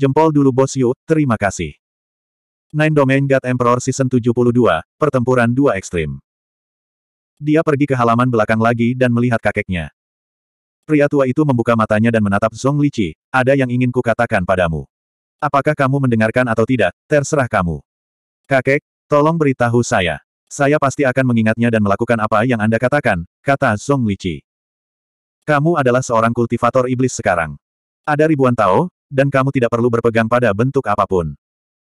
Jempol dulu Bos Yu, terima kasih. Nine Domain God Emperor Season 72, Pertempuran Dua Ekstrim. Dia pergi ke halaman belakang lagi dan melihat kakeknya. Pria tua itu membuka matanya dan menatap Zhong Lichi, ada yang ingin ku katakan padamu. Apakah kamu mendengarkan atau tidak, terserah kamu. Kakek, tolong beritahu saya. Saya pasti akan mengingatnya dan melakukan apa yang Anda katakan, kata Zhong Lichi. Kamu adalah seorang kultivator iblis sekarang. Ada ribuan Tao, dan kamu tidak perlu berpegang pada bentuk apapun.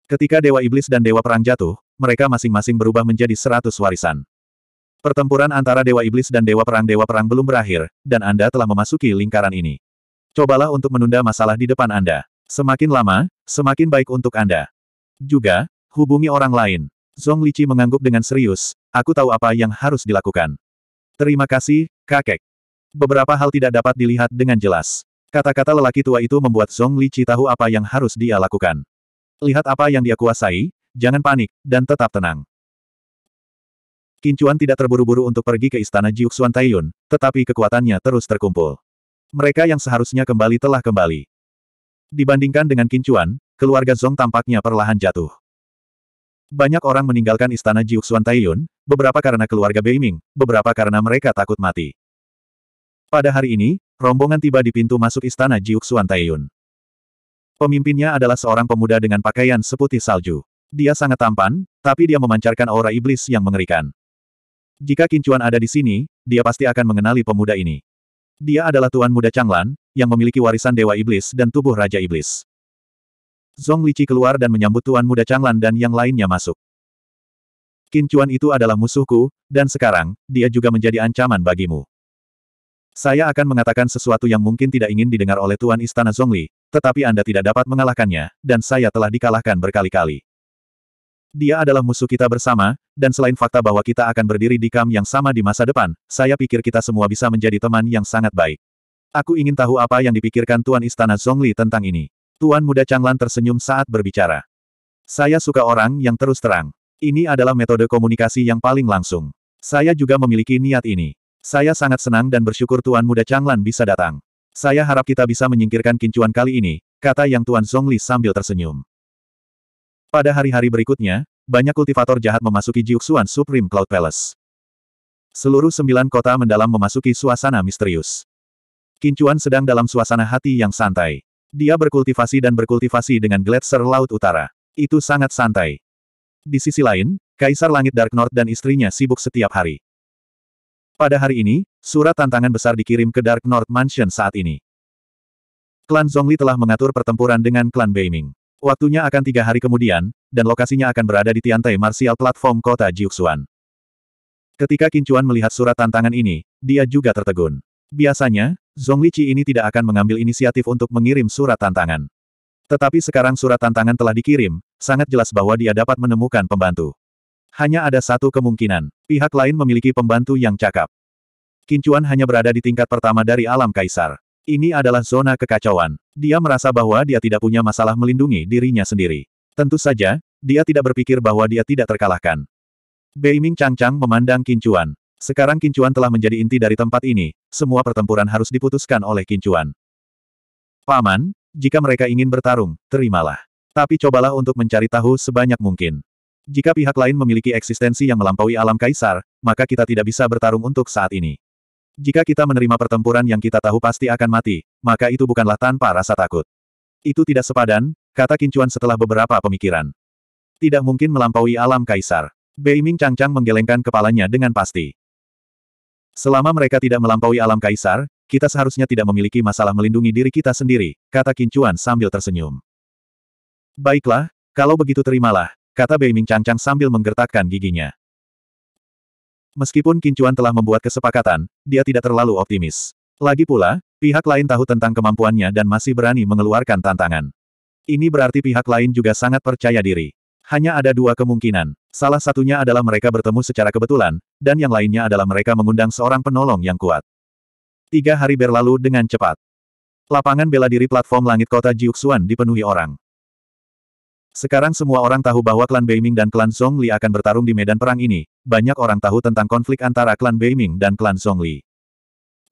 Ketika Dewa Iblis dan Dewa Perang jatuh, mereka masing-masing berubah menjadi seratus warisan. Pertempuran antara Dewa Iblis dan Dewa Perang Dewa Perang belum berakhir, dan Anda telah memasuki lingkaran ini. Cobalah untuk menunda masalah di depan Anda. Semakin lama, semakin baik untuk Anda. Juga, hubungi orang lain. Zong Lici mengangguk dengan serius, aku tahu apa yang harus dilakukan. Terima kasih, kakek. Beberapa hal tidak dapat dilihat dengan jelas. Kata-kata lelaki tua itu membuat Zhong Li tahu apa yang harus dia lakukan. Lihat apa yang dia kuasai, jangan panik, dan tetap tenang. Kincuan tidak terburu-buru untuk pergi ke istana Jiuxuan Taiyun, tetapi kekuatannya terus terkumpul. Mereka yang seharusnya kembali telah kembali. Dibandingkan dengan Kincuan, keluarga Zong tampaknya perlahan jatuh. Banyak orang meninggalkan istana Jiuxuan Taiyun, beberapa karena keluarga Beiming, beberapa karena mereka takut mati. Pada hari ini, Rombongan tiba di pintu masuk istana Jiuxuan Taiyun. Pemimpinnya adalah seorang pemuda dengan pakaian seputih salju. Dia sangat tampan, tapi dia memancarkan aura iblis yang mengerikan. Jika Kincuan ada di sini, dia pasti akan mengenali pemuda ini. Dia adalah Tuan Muda Changlan, yang memiliki warisan Dewa Iblis dan tubuh Raja Iblis. Zong Lici keluar dan menyambut Tuan Muda Changlan dan yang lainnya masuk. Kincuan itu adalah musuhku, dan sekarang, dia juga menjadi ancaman bagimu. Saya akan mengatakan sesuatu yang mungkin tidak ingin didengar oleh Tuan Istana Zhongli, tetapi Anda tidak dapat mengalahkannya, dan saya telah dikalahkan berkali-kali. Dia adalah musuh kita bersama, dan selain fakta bahwa kita akan berdiri di kam yang sama di masa depan, saya pikir kita semua bisa menjadi teman yang sangat baik. Aku ingin tahu apa yang dipikirkan Tuan Istana Zhongli tentang ini. Tuan Muda Changlan tersenyum saat berbicara. Saya suka orang yang terus terang. Ini adalah metode komunikasi yang paling langsung. Saya juga memiliki niat ini. Saya sangat senang dan bersyukur Tuan Muda Changlan bisa datang. Saya harap kita bisa menyingkirkan kincuan kali ini, kata yang Tuan Zhongli sambil tersenyum. Pada hari-hari berikutnya, banyak kultivator jahat memasuki Jiuxuan Supreme Cloud Palace. Seluruh sembilan kota mendalam memasuki suasana misterius. Kincuan sedang dalam suasana hati yang santai. Dia berkultivasi dan berkultivasi dengan gletser Laut Utara. Itu sangat santai. Di sisi lain, Kaisar Langit Dark North dan istrinya sibuk setiap hari. Pada hari ini, surat tantangan besar dikirim ke Dark North Mansion saat ini. Klan Zhongli telah mengatur pertempuran dengan klan Beiming. Waktunya akan tiga hari kemudian, dan lokasinya akan berada di Tiantai Martial Platform Kota Jiuxuan. Ketika Kincuan melihat surat tantangan ini, dia juga tertegun. Biasanya, Zhongli Qi ini tidak akan mengambil inisiatif untuk mengirim surat tantangan. Tetapi sekarang surat tantangan telah dikirim, sangat jelas bahwa dia dapat menemukan pembantu. Hanya ada satu kemungkinan, pihak lain memiliki pembantu yang cakap. Kincuan hanya berada di tingkat pertama dari alam kaisar. Ini adalah zona kekacauan. Dia merasa bahwa dia tidak punya masalah melindungi dirinya sendiri. Tentu saja, dia tidak berpikir bahwa dia tidak terkalahkan. Beiming Changchang memandang Kincuan. Sekarang Kincuan telah menjadi inti dari tempat ini, semua pertempuran harus diputuskan oleh Kincuan. Paman, jika mereka ingin bertarung, terimalah. Tapi cobalah untuk mencari tahu sebanyak mungkin. Jika pihak lain memiliki eksistensi yang melampaui alam kaisar, maka kita tidak bisa bertarung untuk saat ini. Jika kita menerima pertempuran yang kita tahu pasti akan mati, maka itu bukanlah tanpa rasa takut. Itu tidak sepadan, kata Kincuan setelah beberapa pemikiran. Tidak mungkin melampaui alam kaisar. Beiming Changchang menggelengkan kepalanya dengan pasti. Selama mereka tidak melampaui alam kaisar, kita seharusnya tidak memiliki masalah melindungi diri kita sendiri, kata Kincuan sambil tersenyum. Baiklah, kalau begitu terimalah, kata Beiming cang-cang sambil menggertakkan giginya. Meskipun Kincuan telah membuat kesepakatan, dia tidak terlalu optimis. Lagi pula, pihak lain tahu tentang kemampuannya dan masih berani mengeluarkan tantangan. Ini berarti pihak lain juga sangat percaya diri. Hanya ada dua kemungkinan. Salah satunya adalah mereka bertemu secara kebetulan, dan yang lainnya adalah mereka mengundang seorang penolong yang kuat. Tiga hari berlalu dengan cepat. Lapangan bela diri platform langit kota Jiuxuan dipenuhi orang. Sekarang semua orang tahu bahwa klan Beiming dan klan Zhongli akan bertarung di medan perang ini, banyak orang tahu tentang konflik antara klan Beiming dan klan Zhongli.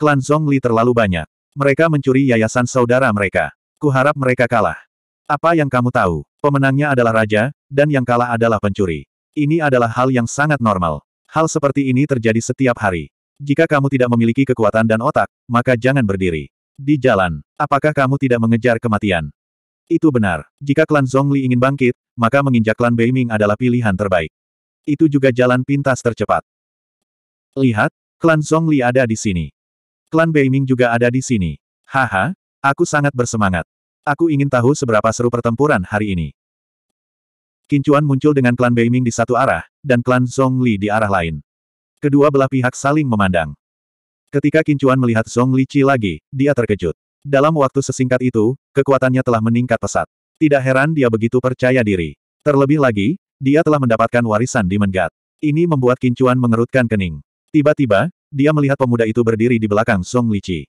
Klan Zhongli terlalu banyak. Mereka mencuri yayasan saudara mereka. Kuharap mereka kalah. Apa yang kamu tahu? Pemenangnya adalah raja, dan yang kalah adalah pencuri. Ini adalah hal yang sangat normal. Hal seperti ini terjadi setiap hari. Jika kamu tidak memiliki kekuatan dan otak, maka jangan berdiri. Di jalan, apakah kamu tidak mengejar kematian? Itu benar. Jika klan Zhongli ingin bangkit, maka menginjak klan Beiming adalah pilihan terbaik. Itu juga jalan pintas tercepat. Lihat, klan Zhongli ada di sini. Klan Beiming juga ada di sini. Haha, aku sangat bersemangat. Aku ingin tahu seberapa seru pertempuran hari ini. Kincuan muncul dengan klan Beiming di satu arah, dan klan Zhongli di arah lain. Kedua belah pihak saling memandang. Ketika Kincuan melihat Zhongli Qi lagi, dia terkejut. Dalam waktu sesingkat itu, kekuatannya telah meningkat pesat. Tidak heran dia begitu percaya diri. Terlebih lagi, dia telah mendapatkan warisan di Mengat. Ini membuat Kincuan mengerutkan kening. Tiba-tiba, dia melihat pemuda itu berdiri di belakang Song Lichi.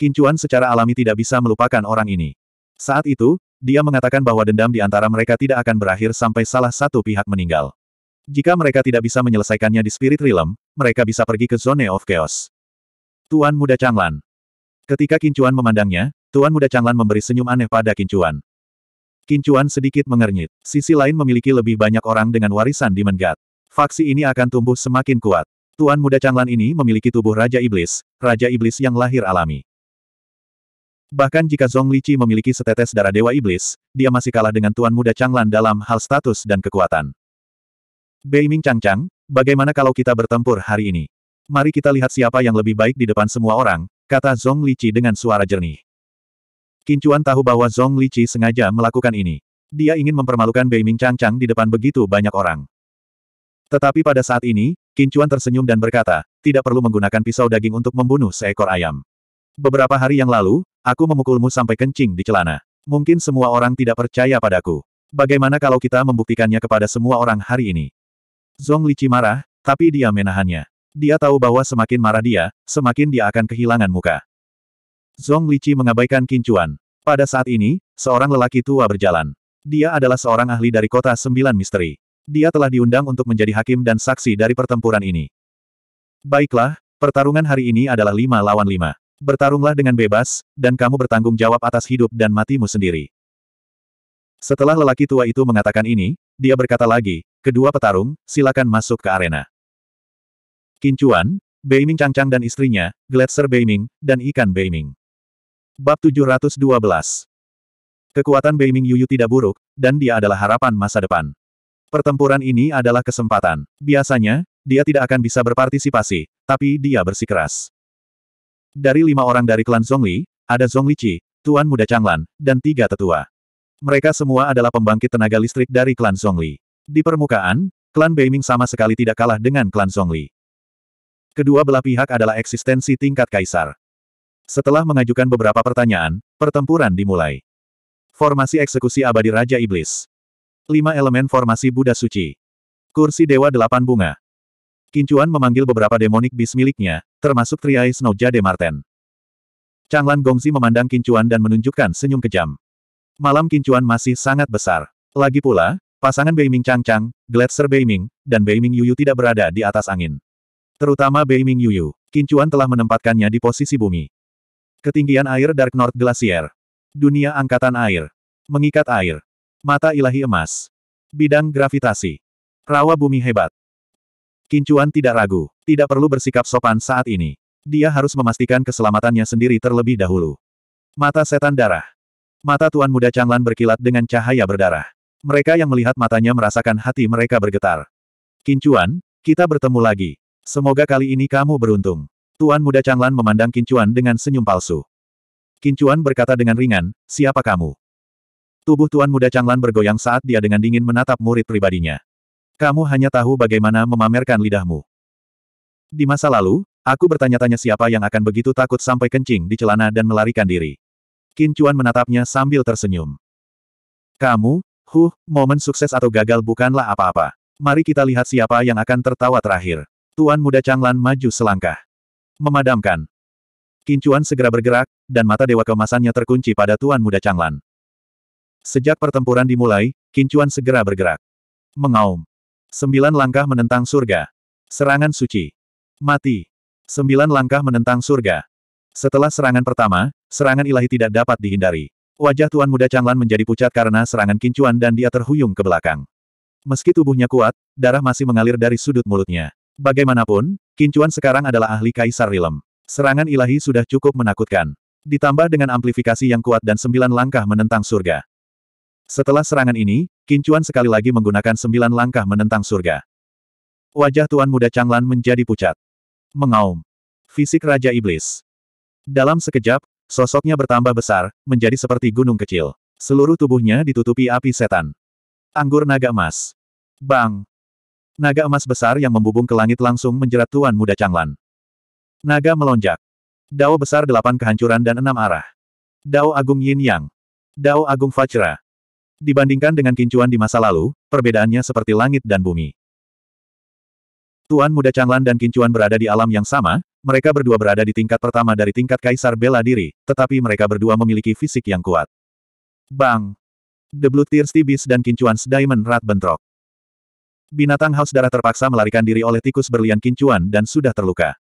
Kincuan secara alami tidak bisa melupakan orang ini. Saat itu, dia mengatakan bahwa dendam di antara mereka tidak akan berakhir sampai salah satu pihak meninggal. Jika mereka tidak bisa menyelesaikannya di Spirit Realm, mereka bisa pergi ke Zone of Chaos. Tuan Muda Changlan, Ketika Kincuan memandangnya, Tuan Muda Changlan memberi senyum aneh pada Kincuan. Kincuan sedikit mengernyit. Sisi lain memiliki lebih banyak orang dengan warisan di Menggat. Faksi ini akan tumbuh semakin kuat. Tuan Muda Changlan ini memiliki tubuh Raja Iblis, Raja Iblis yang lahir alami. Bahkan jika Zhong Lichi memiliki setetes darah Dewa Iblis, dia masih kalah dengan Tuan Muda Changlan dalam hal status dan kekuatan. Beiming Changchang, bagaimana kalau kita bertempur hari ini? Mari kita lihat siapa yang lebih baik di depan semua orang, Kata Zong Lici dengan suara jernih. Kincuan tahu bahwa Zong Lici sengaja melakukan ini. Dia ingin mempermalukan Beiming Changchang di depan begitu banyak orang. Tetapi pada saat ini, Kincuan tersenyum dan berkata, tidak perlu menggunakan pisau daging untuk membunuh seekor ayam. Beberapa hari yang lalu, aku memukulmu sampai kencing di celana. Mungkin semua orang tidak percaya padaku. Bagaimana kalau kita membuktikannya kepada semua orang hari ini? Zong Lici marah, tapi dia menahannya. Dia tahu bahwa semakin marah dia, semakin dia akan kehilangan muka. Zong Lici mengabaikan kincuan. Pada saat ini, seorang lelaki tua berjalan. Dia adalah seorang ahli dari kota sembilan misteri. Dia telah diundang untuk menjadi hakim dan saksi dari pertempuran ini. Baiklah, pertarungan hari ini adalah lima lawan lima. Bertarunglah dengan bebas, dan kamu bertanggung jawab atas hidup dan matimu sendiri. Setelah lelaki tua itu mengatakan ini, dia berkata lagi, kedua petarung, silakan masuk ke arena. Kincuan, Beiming Cangcang dan istrinya, Gletser Beiming, dan ikan Beiming. Bab 712 Kekuatan Beiming Yuyu tidak buruk, dan dia adalah harapan masa depan. Pertempuran ini adalah kesempatan. Biasanya, dia tidak akan bisa berpartisipasi, tapi dia bersikeras. Dari lima orang dari klan Zhongli, ada Zhongli Qi, Tuan Muda Changlan, dan tiga tetua. Mereka semua adalah pembangkit tenaga listrik dari klan Zhongli. Di permukaan, klan Beiming sama sekali tidak kalah dengan klan Zhongli. Kedua belah pihak adalah eksistensi tingkat kaisar. Setelah mengajukan beberapa pertanyaan, pertempuran dimulai. Formasi eksekusi abadi Raja Iblis. Lima elemen formasi Buddha Suci. Kursi Dewa Delapan Bunga. Kincuan memanggil beberapa demonik bis miliknya, termasuk Triai Snowja de Marten. Changlan Gongzi memandang Kincuan dan menunjukkan senyum kejam. Malam Kincuan masih sangat besar. Lagi pula, pasangan Beiming Changchang, Gletser Beiming, dan Beiming Yuyu tidak berada di atas angin. Terutama Beiming Yuyu, Kincuan telah menempatkannya di posisi bumi. Ketinggian air Dark North Glacier. Dunia angkatan air. Mengikat air. Mata ilahi emas. Bidang gravitasi. Rawa bumi hebat. Kincuan tidak ragu, tidak perlu bersikap sopan saat ini. Dia harus memastikan keselamatannya sendiri terlebih dahulu. Mata setan darah. Mata Tuan Muda Changlan berkilat dengan cahaya berdarah. Mereka yang melihat matanya merasakan hati mereka bergetar. Kincuan, kita bertemu lagi. Semoga kali ini kamu beruntung. Tuan muda Changlan memandang Kincuan dengan senyum palsu. Kincuan berkata dengan ringan, siapa kamu? Tubuh Tuan muda Changlan bergoyang saat dia dengan dingin menatap murid pribadinya. Kamu hanya tahu bagaimana memamerkan lidahmu. Di masa lalu, aku bertanya-tanya siapa yang akan begitu takut sampai kencing di celana dan melarikan diri. Kincuan menatapnya sambil tersenyum. Kamu, huh, momen sukses atau gagal bukanlah apa-apa. Mari kita lihat siapa yang akan tertawa terakhir. Tuan muda Changlan maju selangkah. Memadamkan. Kincuan segera bergerak, dan mata dewa kemasannya terkunci pada Tuan muda Changlan. Sejak pertempuran dimulai, Kincuan segera bergerak. Mengaum. Sembilan langkah menentang surga. Serangan suci. Mati. Sembilan langkah menentang surga. Setelah serangan pertama, serangan ilahi tidak dapat dihindari. Wajah Tuan Muda Changlan menjadi pucat karena serangan kincuan dan dia terhuyung ke belakang. Meski tubuhnya kuat, darah masih mengalir dari sudut mulutnya. Bagaimanapun, Kincuan sekarang adalah ahli Kaisar Rilem. Serangan ilahi sudah cukup menakutkan. Ditambah dengan amplifikasi yang kuat dan sembilan langkah menentang surga. Setelah serangan ini, Kincuan sekali lagi menggunakan sembilan langkah menentang surga. Wajah Tuan Muda Changlan menjadi pucat. Mengaum. Fisik Raja Iblis. Dalam sekejap, sosoknya bertambah besar, menjadi seperti gunung kecil. Seluruh tubuhnya ditutupi api setan. Anggur naga emas. Bang! Naga emas besar yang membubung ke langit langsung menjerat Tuan Muda Changlan. Naga melonjak. Dao besar delapan kehancuran dan enam arah. Dao Agung Yin Yang. Dao Agung Fajra. Dibandingkan dengan kincuan di masa lalu, perbedaannya seperti langit dan bumi. Tuan Muda Changlan dan kincuan berada di alam yang sama, mereka berdua berada di tingkat pertama dari tingkat Kaisar Bela Diri, tetapi mereka berdua memiliki fisik yang kuat. Bang! The Blue Tears Tibis dan kincuan Diamond Rat bentrok. Binatang haus darah terpaksa melarikan diri oleh tikus berlian kincuan dan sudah terluka.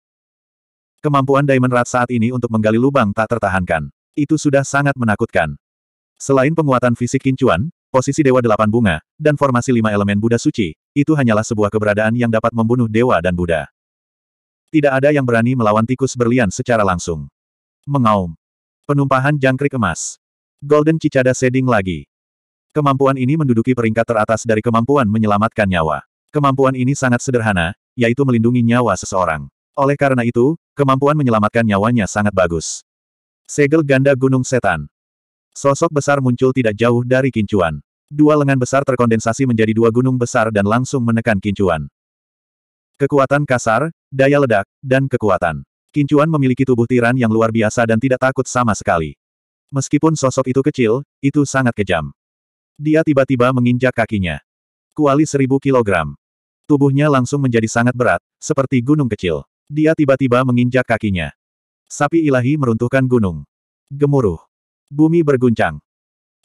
Kemampuan Diamond Rat saat ini untuk menggali lubang tak tertahankan. Itu sudah sangat menakutkan. Selain penguatan fisik kincuan, posisi Dewa Delapan Bunga, dan formasi lima elemen Buddha Suci, itu hanyalah sebuah keberadaan yang dapat membunuh Dewa dan Buddha. Tidak ada yang berani melawan tikus berlian secara langsung. Mengaum. Penumpahan jangkrik emas. Golden Cicada Seding lagi. Kemampuan ini menduduki peringkat teratas dari kemampuan menyelamatkan nyawa. Kemampuan ini sangat sederhana, yaitu melindungi nyawa seseorang. Oleh karena itu, kemampuan menyelamatkan nyawanya sangat bagus. Segel ganda gunung setan. Sosok besar muncul tidak jauh dari kincuan. Dua lengan besar terkondensasi menjadi dua gunung besar dan langsung menekan kincuan. Kekuatan kasar, daya ledak, dan kekuatan. Kincuan memiliki tubuh tiran yang luar biasa dan tidak takut sama sekali. Meskipun sosok itu kecil, itu sangat kejam. Dia tiba-tiba menginjak kakinya. Kuali seribu kilogram. Tubuhnya langsung menjadi sangat berat, seperti gunung kecil. Dia tiba-tiba menginjak kakinya. Sapi ilahi meruntuhkan gunung. Gemuruh. Bumi berguncang.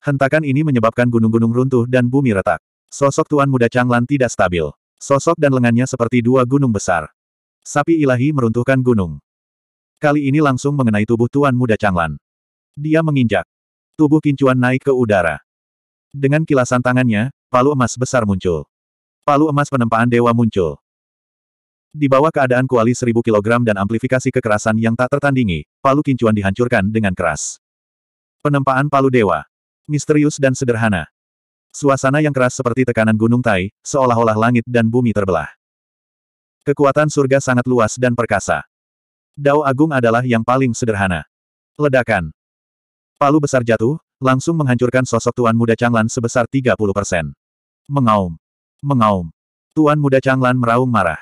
Hentakan ini menyebabkan gunung-gunung runtuh dan bumi retak. Sosok Tuan Muda Changlan tidak stabil. Sosok dan lengannya seperti dua gunung besar. Sapi ilahi meruntuhkan gunung. Kali ini langsung mengenai tubuh Tuan Muda Changlan. Dia menginjak. Tubuh Kincuan naik ke udara. Dengan kilasan tangannya, palu emas besar muncul. Palu emas penempaan dewa muncul. Di bawah keadaan kuali seribu kilogram dan amplifikasi kekerasan yang tak tertandingi, palu kincuan dihancurkan dengan keras. Penempaan palu dewa. Misterius dan sederhana. Suasana yang keras seperti tekanan gunung Tai, seolah-olah langit dan bumi terbelah. Kekuatan surga sangat luas dan perkasa. Dao Agung adalah yang paling sederhana. Ledakan. Palu besar jatuh, langsung menghancurkan sosok Tuan Muda Changlan sebesar 30 persen. Mengaum. Mengaum. Tuan Muda Changlan meraung marah.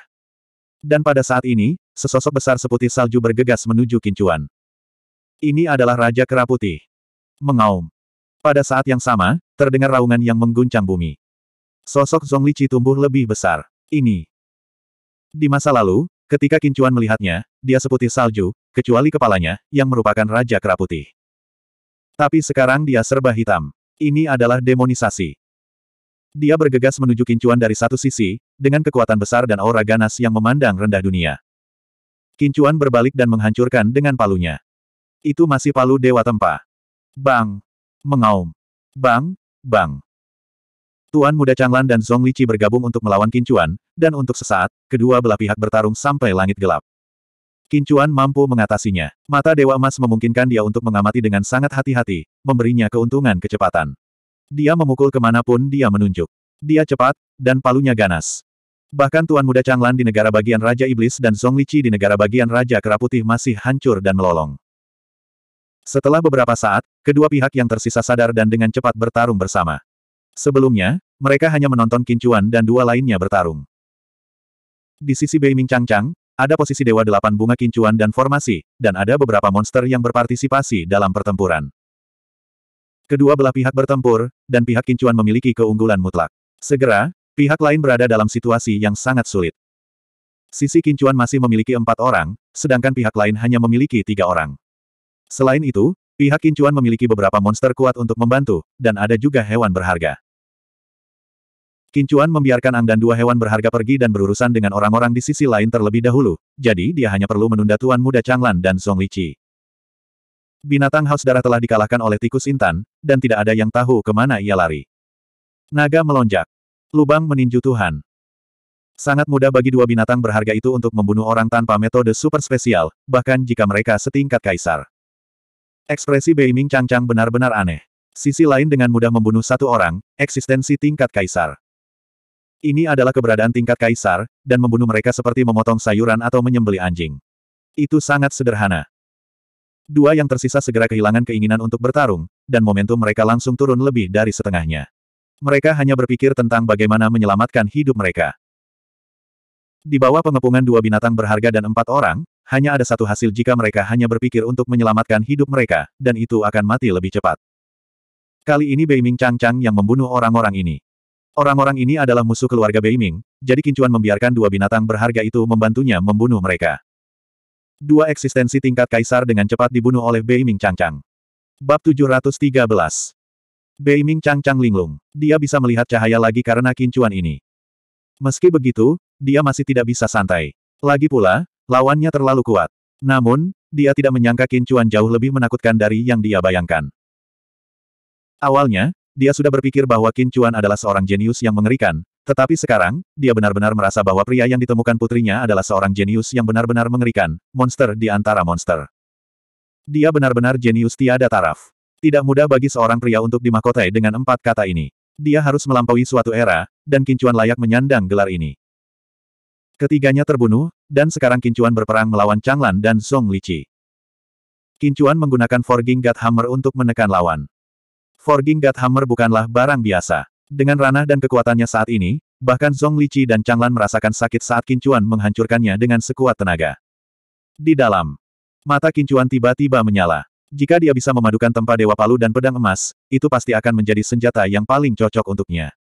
Dan pada saat ini, sesosok besar seputih salju bergegas menuju Kincuan. Ini adalah Raja Kera Putih. Mengaum. Pada saat yang sama, terdengar raungan yang mengguncang bumi. Sosok Zhong ci tumbuh lebih besar. Ini. Di masa lalu, ketika Kincuan melihatnya, dia seputih salju, kecuali kepalanya, yang merupakan Raja Kera Putih. Tapi sekarang dia serba hitam. Ini adalah demonisasi. Dia bergegas menuju kincuan dari satu sisi, dengan kekuatan besar dan aura ganas yang memandang rendah dunia. Kincuan berbalik dan menghancurkan dengan palunya. Itu masih palu Dewa Tempa. Bang! Mengaum! Bang! Bang! Tuan Muda Changlan dan Zhong Lichi bergabung untuk melawan Kincuan, dan untuk sesaat, kedua belah pihak bertarung sampai langit gelap. Kincuan mampu mengatasinya. Mata Dewa Emas memungkinkan dia untuk mengamati dengan sangat hati-hati, memberinya keuntungan kecepatan. Dia memukul kemanapun dia menunjuk. Dia cepat, dan palunya ganas. Bahkan Tuan Muda Changlan di negara bagian Raja Iblis dan Song Lici di negara bagian Raja Keraputih masih hancur dan melolong. Setelah beberapa saat, kedua pihak yang tersisa sadar dan dengan cepat bertarung bersama. Sebelumnya, mereka hanya menonton Kincuan dan dua lainnya bertarung. Di sisi Bei Beiming Changchang, ada posisi Dewa Delapan Bunga Kincuan dan formasi, dan ada beberapa monster yang berpartisipasi dalam pertempuran. Kedua belah pihak bertempur, dan pihak Kincuan memiliki keunggulan mutlak. Segera, pihak lain berada dalam situasi yang sangat sulit. Sisi Kincuan masih memiliki empat orang, sedangkan pihak lain hanya memiliki tiga orang. Selain itu, pihak Kincuan memiliki beberapa monster kuat untuk membantu, dan ada juga hewan berharga. Kincuan membiarkan Ang dan dua hewan berharga pergi dan berurusan dengan orang-orang di sisi lain terlebih dahulu, jadi dia hanya perlu menunda Tuan Muda Changlan dan Song Lici. Binatang haus darah telah dikalahkan oleh tikus intan, dan tidak ada yang tahu kemana ia lari. Naga melonjak. Lubang meninju Tuhan. Sangat mudah bagi dua binatang berharga itu untuk membunuh orang tanpa metode super spesial, bahkan jika mereka setingkat kaisar. Ekspresi Bei Ming Beiming Changchang benar-benar aneh. Sisi lain dengan mudah membunuh satu orang, eksistensi tingkat kaisar. Ini adalah keberadaan tingkat kaisar, dan membunuh mereka seperti memotong sayuran atau menyembeli anjing. Itu sangat sederhana. Dua yang tersisa segera kehilangan keinginan untuk bertarung, dan momentum mereka langsung turun lebih dari setengahnya. Mereka hanya berpikir tentang bagaimana menyelamatkan hidup mereka. Di bawah pengepungan dua binatang berharga dan empat orang, hanya ada satu hasil jika mereka hanya berpikir untuk menyelamatkan hidup mereka, dan itu akan mati lebih cepat. Kali ini Beiming Chang yang membunuh orang-orang ini. Orang-orang ini adalah musuh keluarga Beiming, jadi Kincuan membiarkan dua binatang berharga itu membantunya membunuh mereka. Dua eksistensi tingkat kaisar dengan cepat dibunuh oleh Beiming Changchang. Bab 713 Beiming Changchang linglung. Dia bisa melihat cahaya lagi karena Kincuan ini. Meski begitu, dia masih tidak bisa santai. Lagi pula, lawannya terlalu kuat. Namun, dia tidak menyangka Kincuan jauh lebih menakutkan dari yang dia bayangkan. Awalnya, dia sudah berpikir bahwa Qin Chuan adalah seorang jenius yang mengerikan, tetapi sekarang, dia benar-benar merasa bahwa pria yang ditemukan putrinya adalah seorang jenius yang benar-benar mengerikan, monster di antara monster. Dia benar-benar jenius tiada taraf. Tidak mudah bagi seorang pria untuk dimakotai dengan empat kata ini. Dia harus melampaui suatu era, dan Kincuan layak menyandang gelar ini. Ketiganya terbunuh, dan sekarang Kincuan berperang melawan Changlan dan Song Liqi. Kincuan menggunakan Forging God Hammer untuk menekan lawan. Forging God Hammer bukanlah barang biasa. Dengan ranah dan kekuatannya saat ini, bahkan Zhong Liqi dan Changlan merasakan sakit saat Kincuan menghancurkannya dengan sekuat tenaga. Di dalam, mata Kincuan tiba-tiba menyala. Jika dia bisa memadukan tempat Dewa Palu dan pedang emas, itu pasti akan menjadi senjata yang paling cocok untuknya.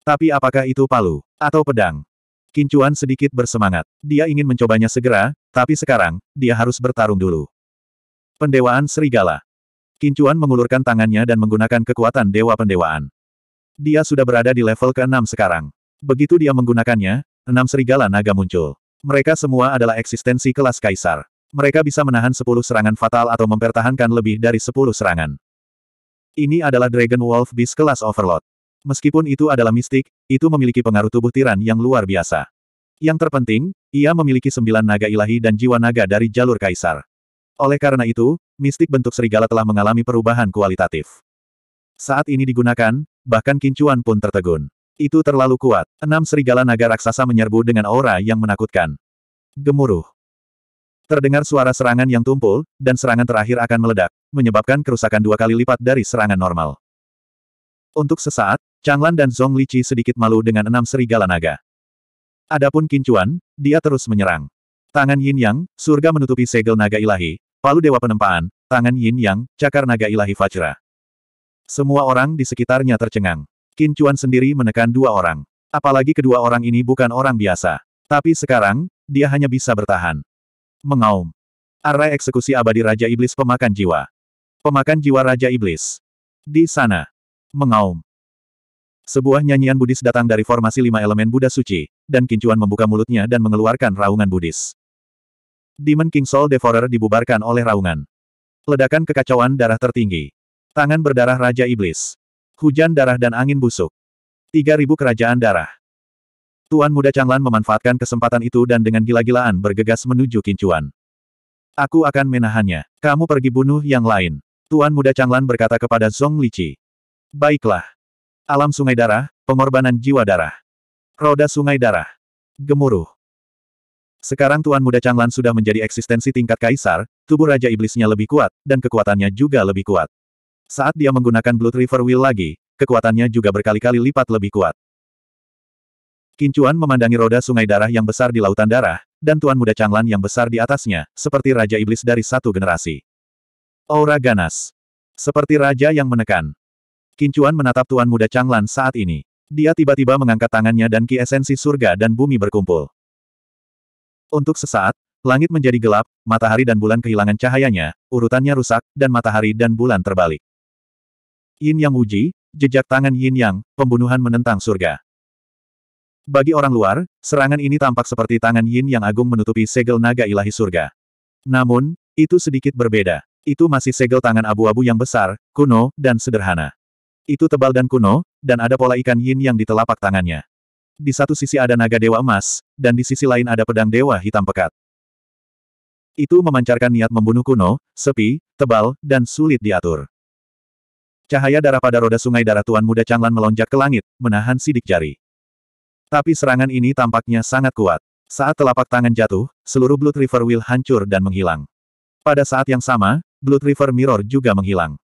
Tapi apakah itu palu? Atau pedang? Kincuan sedikit bersemangat. Dia ingin mencobanya segera, tapi sekarang, dia harus bertarung dulu. Pendewaan Serigala Kincuan mengulurkan tangannya dan menggunakan kekuatan Dewa Pendewaan. Dia sudah berada di level ke-6 sekarang. Begitu dia menggunakannya, enam serigala naga muncul. Mereka semua adalah eksistensi kelas kaisar. Mereka bisa menahan 10 serangan fatal atau mempertahankan lebih dari 10 serangan. Ini adalah Dragon Wolf Beast kelas Overlord. Meskipun itu adalah mistik, itu memiliki pengaruh tubuh tiran yang luar biasa. Yang terpenting, ia memiliki sembilan naga ilahi dan jiwa naga dari jalur kaisar. Oleh karena itu, mistik bentuk serigala telah mengalami perubahan kualitatif. Saat ini digunakan, bahkan kincuan pun tertegun. Itu terlalu kuat. Enam serigala naga raksasa menyerbu dengan aura yang menakutkan. Gemuruh. Terdengar suara serangan yang tumpul, dan serangan terakhir akan meledak, menyebabkan kerusakan dua kali lipat dari serangan normal. Untuk sesaat, Changlan dan Zhong Liqi sedikit malu dengan enam serigala naga. Adapun Kincuan, dia terus menyerang. Tangan Yin Yang, surga menutupi segel naga ilahi, Palu Dewa Penempaan, tangan Yin Yang, cakar naga ilahi Fajra. Semua orang di sekitarnya tercengang. Qin Chuan sendiri menekan dua orang. Apalagi kedua orang ini bukan orang biasa. Tapi sekarang, dia hanya bisa bertahan. Mengaum. Arah eksekusi abadi Raja Iblis pemakan jiwa. Pemakan jiwa Raja Iblis. Di sana. Mengaum. Sebuah nyanyian Buddhis datang dari formasi lima elemen Buddha suci, dan Kincuan membuka mulutnya dan mengeluarkan raungan Buddhis. Demon King Soul Devourer dibubarkan oleh raungan. Ledakan kekacauan darah tertinggi. Tangan berdarah Raja Iblis. Hujan darah dan angin busuk. 3000 kerajaan darah. Tuan muda Changlan memanfaatkan kesempatan itu dan dengan gila-gilaan bergegas menuju Kincuan. Aku akan menahannya. Kamu pergi bunuh yang lain. Tuan muda Changlan berkata kepada Zong Lici. Baiklah. Alam sungai darah, pengorbanan jiwa darah. Roda sungai darah. Gemuruh. Sekarang Tuan Muda Changlan sudah menjadi eksistensi tingkat kaisar, tubuh Raja Iblisnya lebih kuat, dan kekuatannya juga lebih kuat. Saat dia menggunakan Blood River Wheel lagi, kekuatannya juga berkali-kali lipat lebih kuat. Kincuan memandangi roda sungai darah yang besar di lautan darah, dan Tuan Muda Changlan yang besar di atasnya, seperti Raja Iblis dari satu generasi. Aura ganas. Seperti raja yang menekan. Kincuan menatap Tuan Muda Changlan saat ini. Dia tiba-tiba mengangkat tangannya dan ki esensi surga dan bumi berkumpul. Untuk sesaat, langit menjadi gelap, matahari dan bulan kehilangan cahayanya, urutannya rusak, dan matahari dan bulan terbalik. Yin Yang uji, jejak tangan Yin Yang, pembunuhan menentang surga. Bagi orang luar, serangan ini tampak seperti tangan Yin Yang agung menutupi segel naga ilahi surga. Namun, itu sedikit berbeda. Itu masih segel tangan abu-abu yang besar, kuno, dan sederhana. Itu tebal dan kuno, dan ada pola ikan yin yang di telapak tangannya. Di satu sisi ada naga dewa emas, dan di sisi lain ada pedang dewa hitam pekat. Itu memancarkan niat membunuh kuno, sepi, tebal, dan sulit diatur. Cahaya darah pada roda sungai darah Tuan Muda Changlan melonjak ke langit, menahan sidik jari. Tapi serangan ini tampaknya sangat kuat. Saat telapak tangan jatuh, seluruh Blood River Will hancur dan menghilang. Pada saat yang sama, Blood River Mirror juga menghilang.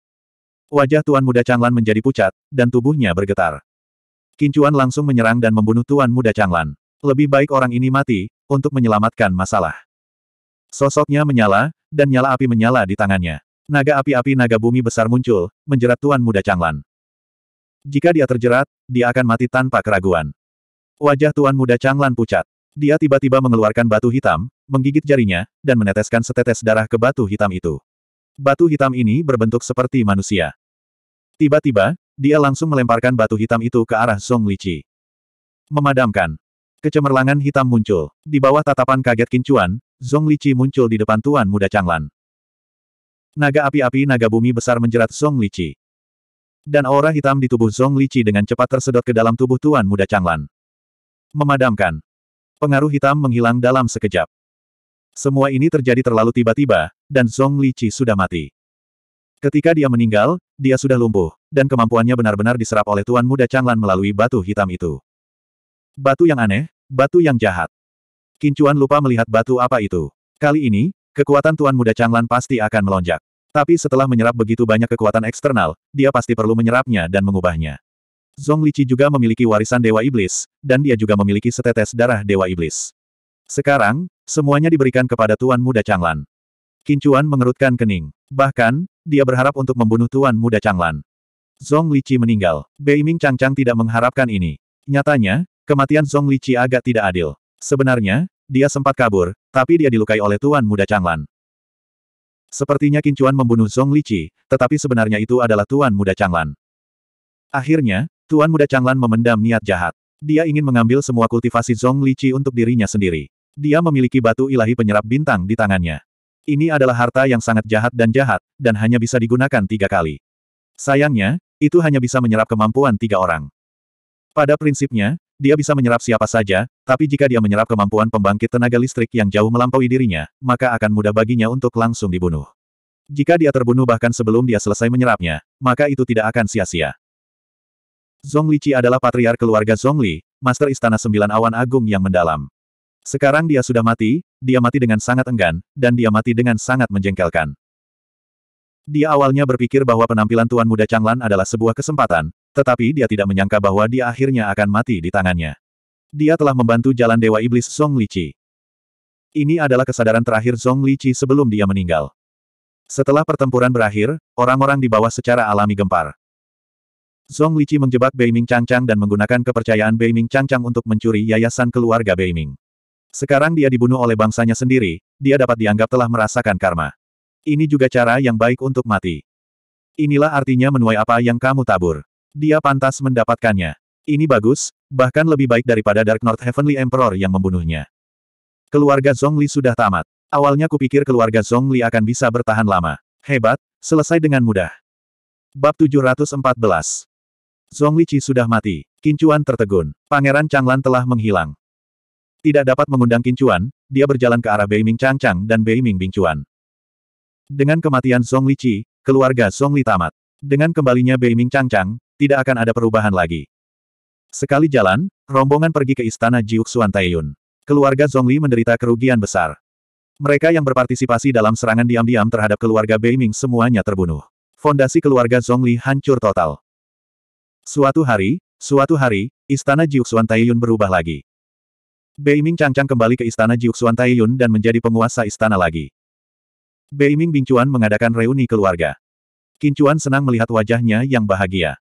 Wajah Tuan Muda Changlan menjadi pucat, dan tubuhnya bergetar. Kincuan langsung menyerang dan membunuh Tuan Muda Changlan. Lebih baik orang ini mati, untuk menyelamatkan masalah. Sosoknya menyala, dan nyala api menyala di tangannya. Naga api-api naga bumi besar muncul, menjerat Tuan Muda Changlan. Jika dia terjerat, dia akan mati tanpa keraguan. Wajah Tuan Muda Changlan pucat. Dia tiba-tiba mengeluarkan batu hitam, menggigit jarinya, dan meneteskan setetes darah ke batu hitam itu. Batu hitam ini berbentuk seperti manusia. Tiba-tiba, dia langsung melemparkan batu hitam itu ke arah Song Lichi. Memadamkan. Kecemerlangan hitam muncul. Di bawah tatapan kaget Kincuan, Song Lichi muncul di depan Tuan Muda Changlan. Naga api-api naga bumi besar menjerat Song Lichi. Dan aura hitam di tubuh Song Lichi dengan cepat tersedot ke dalam tubuh Tuan Muda Changlan. Memadamkan. Pengaruh hitam menghilang dalam sekejap. Semua ini terjadi terlalu tiba-tiba, dan Song Lichi sudah mati. Ketika dia meninggal, dia sudah lumpuh, dan kemampuannya benar-benar diserap oleh Tuan Muda Changlan melalui batu hitam itu. Batu yang aneh, batu yang jahat. Kincuan lupa melihat batu apa itu. Kali ini, kekuatan Tuan Muda Changlan pasti akan melonjak. Tapi setelah menyerap begitu banyak kekuatan eksternal, dia pasti perlu menyerapnya dan mengubahnya. Zhong Liqi juga memiliki warisan Dewa Iblis, dan dia juga memiliki setetes darah Dewa Iblis. Sekarang, semuanya diberikan kepada Tuan Muda Changlan. Kincuan mengerutkan kening. Bahkan, dia berharap untuk membunuh Tuan Muda Changlan. Zong Liqi meninggal. Beiming Changchang tidak mengharapkan ini. Nyatanya, kematian Zong Liqi agak tidak adil. Sebenarnya, dia sempat kabur, tapi dia dilukai oleh Tuan Muda Changlan. Sepertinya Kincuan membunuh Zong Liqi, tetapi sebenarnya itu adalah Tuan Muda Changlan. Akhirnya, Tuan Muda Changlan memendam niat jahat. Dia ingin mengambil semua kultivasi Zong Liqi untuk dirinya sendiri. Dia memiliki batu ilahi penyerap bintang di tangannya. Ini adalah harta yang sangat jahat dan jahat, dan hanya bisa digunakan tiga kali. Sayangnya, itu hanya bisa menyerap kemampuan tiga orang. Pada prinsipnya, dia bisa menyerap siapa saja, tapi jika dia menyerap kemampuan pembangkit tenaga listrik yang jauh melampaui dirinya, maka akan mudah baginya untuk langsung dibunuh. Jika dia terbunuh bahkan sebelum dia selesai menyerapnya, maka itu tidak akan sia-sia. Zhong Qi adalah patriar keluarga Zhongli, Master Istana Sembilan Awan Agung yang mendalam. Sekarang dia sudah mati, dia mati dengan sangat enggan, dan dia mati dengan sangat menjengkelkan. Dia awalnya berpikir bahwa penampilan Tuan Muda Changlan adalah sebuah kesempatan, tetapi dia tidak menyangka bahwa dia akhirnya akan mati di tangannya. Dia telah membantu jalan Dewa Iblis Song Lici. Ini adalah kesadaran terakhir Song Lici sebelum dia meninggal. Setelah pertempuran berakhir, orang-orang di bawah secara alami gempar. Song Lici menjebak Bei Beiming Changchang dan menggunakan kepercayaan Bei Beiming Changchang untuk mencuri yayasan keluarga Bei Ming. Sekarang dia dibunuh oleh bangsanya sendiri, dia dapat dianggap telah merasakan karma. Ini juga cara yang baik untuk mati. Inilah artinya menuai apa yang kamu tabur. Dia pantas mendapatkannya. Ini bagus, bahkan lebih baik daripada Dark North Heavenly Emperor yang membunuhnya. Keluarga Zhongli sudah tamat. Awalnya kupikir keluarga Zhongli akan bisa bertahan lama. Hebat, selesai dengan mudah. Bab 714 Zhongli Qi sudah mati. Kincuan tertegun. Pangeran Changlan telah menghilang. Tidak dapat mengundang Kincuan, dia berjalan ke arah Beiming Changchang dan Beiming Bingcuan. Dengan kematian Song Li Chi, keluarga Song Li tamat. Dengan kembalinya Bei Ming Chang Chang, tidak akan ada perubahan lagi. Sekali jalan, rombongan pergi ke istana Jiuk Jiuxuan Taiyun. Keluarga Li menderita kerugian besar. Mereka yang berpartisipasi dalam serangan diam-diam terhadap keluarga Bei Ming semuanya terbunuh. Fondasi keluarga Li hancur total. Suatu hari, suatu hari, istana Jiuxuan Taiyun berubah lagi. Bei Ming Chang Chang kembali ke istana Jiuk Jiuxuan Taiyun dan menjadi penguasa istana lagi. Beiming Bingcuan mengadakan reuni keluarga. Kincuan senang melihat wajahnya yang bahagia.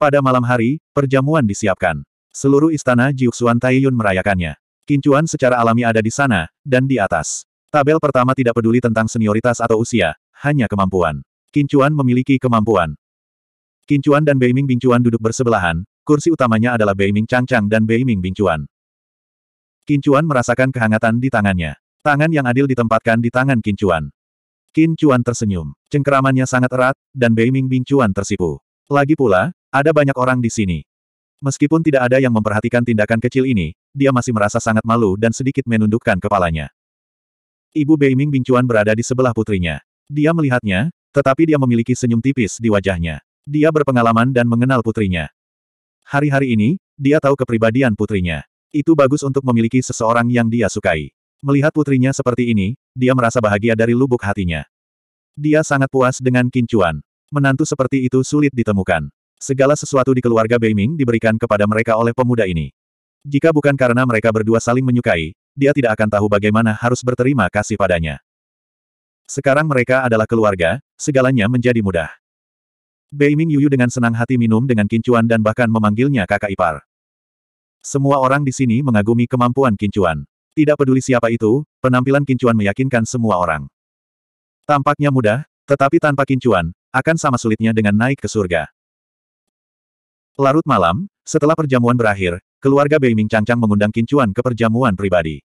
Pada malam hari, perjamuan disiapkan. Seluruh istana Jiuxuan Taiyun merayakannya. Kincuan secara alami ada di sana, dan di atas. Tabel pertama tidak peduli tentang senioritas atau usia, hanya kemampuan. Kincuan memiliki kemampuan. Kincuan dan Beiming Bingcuan duduk bersebelahan, kursi utamanya adalah Beiming Changchang dan Beiming Bingcuan. Kincuan merasakan kehangatan di tangannya. Tangan yang adil ditempatkan di tangan Kincuan. Qin Chuan tersenyum. Cengkeramannya sangat erat, dan Beiming Bing Chuan tersipu. Lagi pula, ada banyak orang di sini. Meskipun tidak ada yang memperhatikan tindakan kecil ini, dia masih merasa sangat malu dan sedikit menundukkan kepalanya. Ibu Beiming Bing Chuan berada di sebelah putrinya. Dia melihatnya, tetapi dia memiliki senyum tipis di wajahnya. Dia berpengalaman dan mengenal putrinya. Hari-hari ini, dia tahu kepribadian putrinya. Itu bagus untuk memiliki seseorang yang dia sukai. Melihat putrinya seperti ini, dia merasa bahagia dari lubuk hatinya. Dia sangat puas dengan kincuan. Menantu seperti itu sulit ditemukan. Segala sesuatu di keluarga Beiming diberikan kepada mereka oleh pemuda ini. Jika bukan karena mereka berdua saling menyukai, dia tidak akan tahu bagaimana harus berterima kasih padanya. Sekarang mereka adalah keluarga, segalanya menjadi mudah. Beiming Yuyu dengan senang hati minum dengan kincuan dan bahkan memanggilnya kakak ipar. Semua orang di sini mengagumi kemampuan kincuan. Tidak peduli siapa itu, penampilan kincuan meyakinkan semua orang. Tampaknya mudah, tetapi tanpa kincuan, akan sama sulitnya dengan naik ke surga. Larut malam, setelah perjamuan berakhir, keluarga Bei Beiming Cangcang mengundang kincuan ke perjamuan pribadi.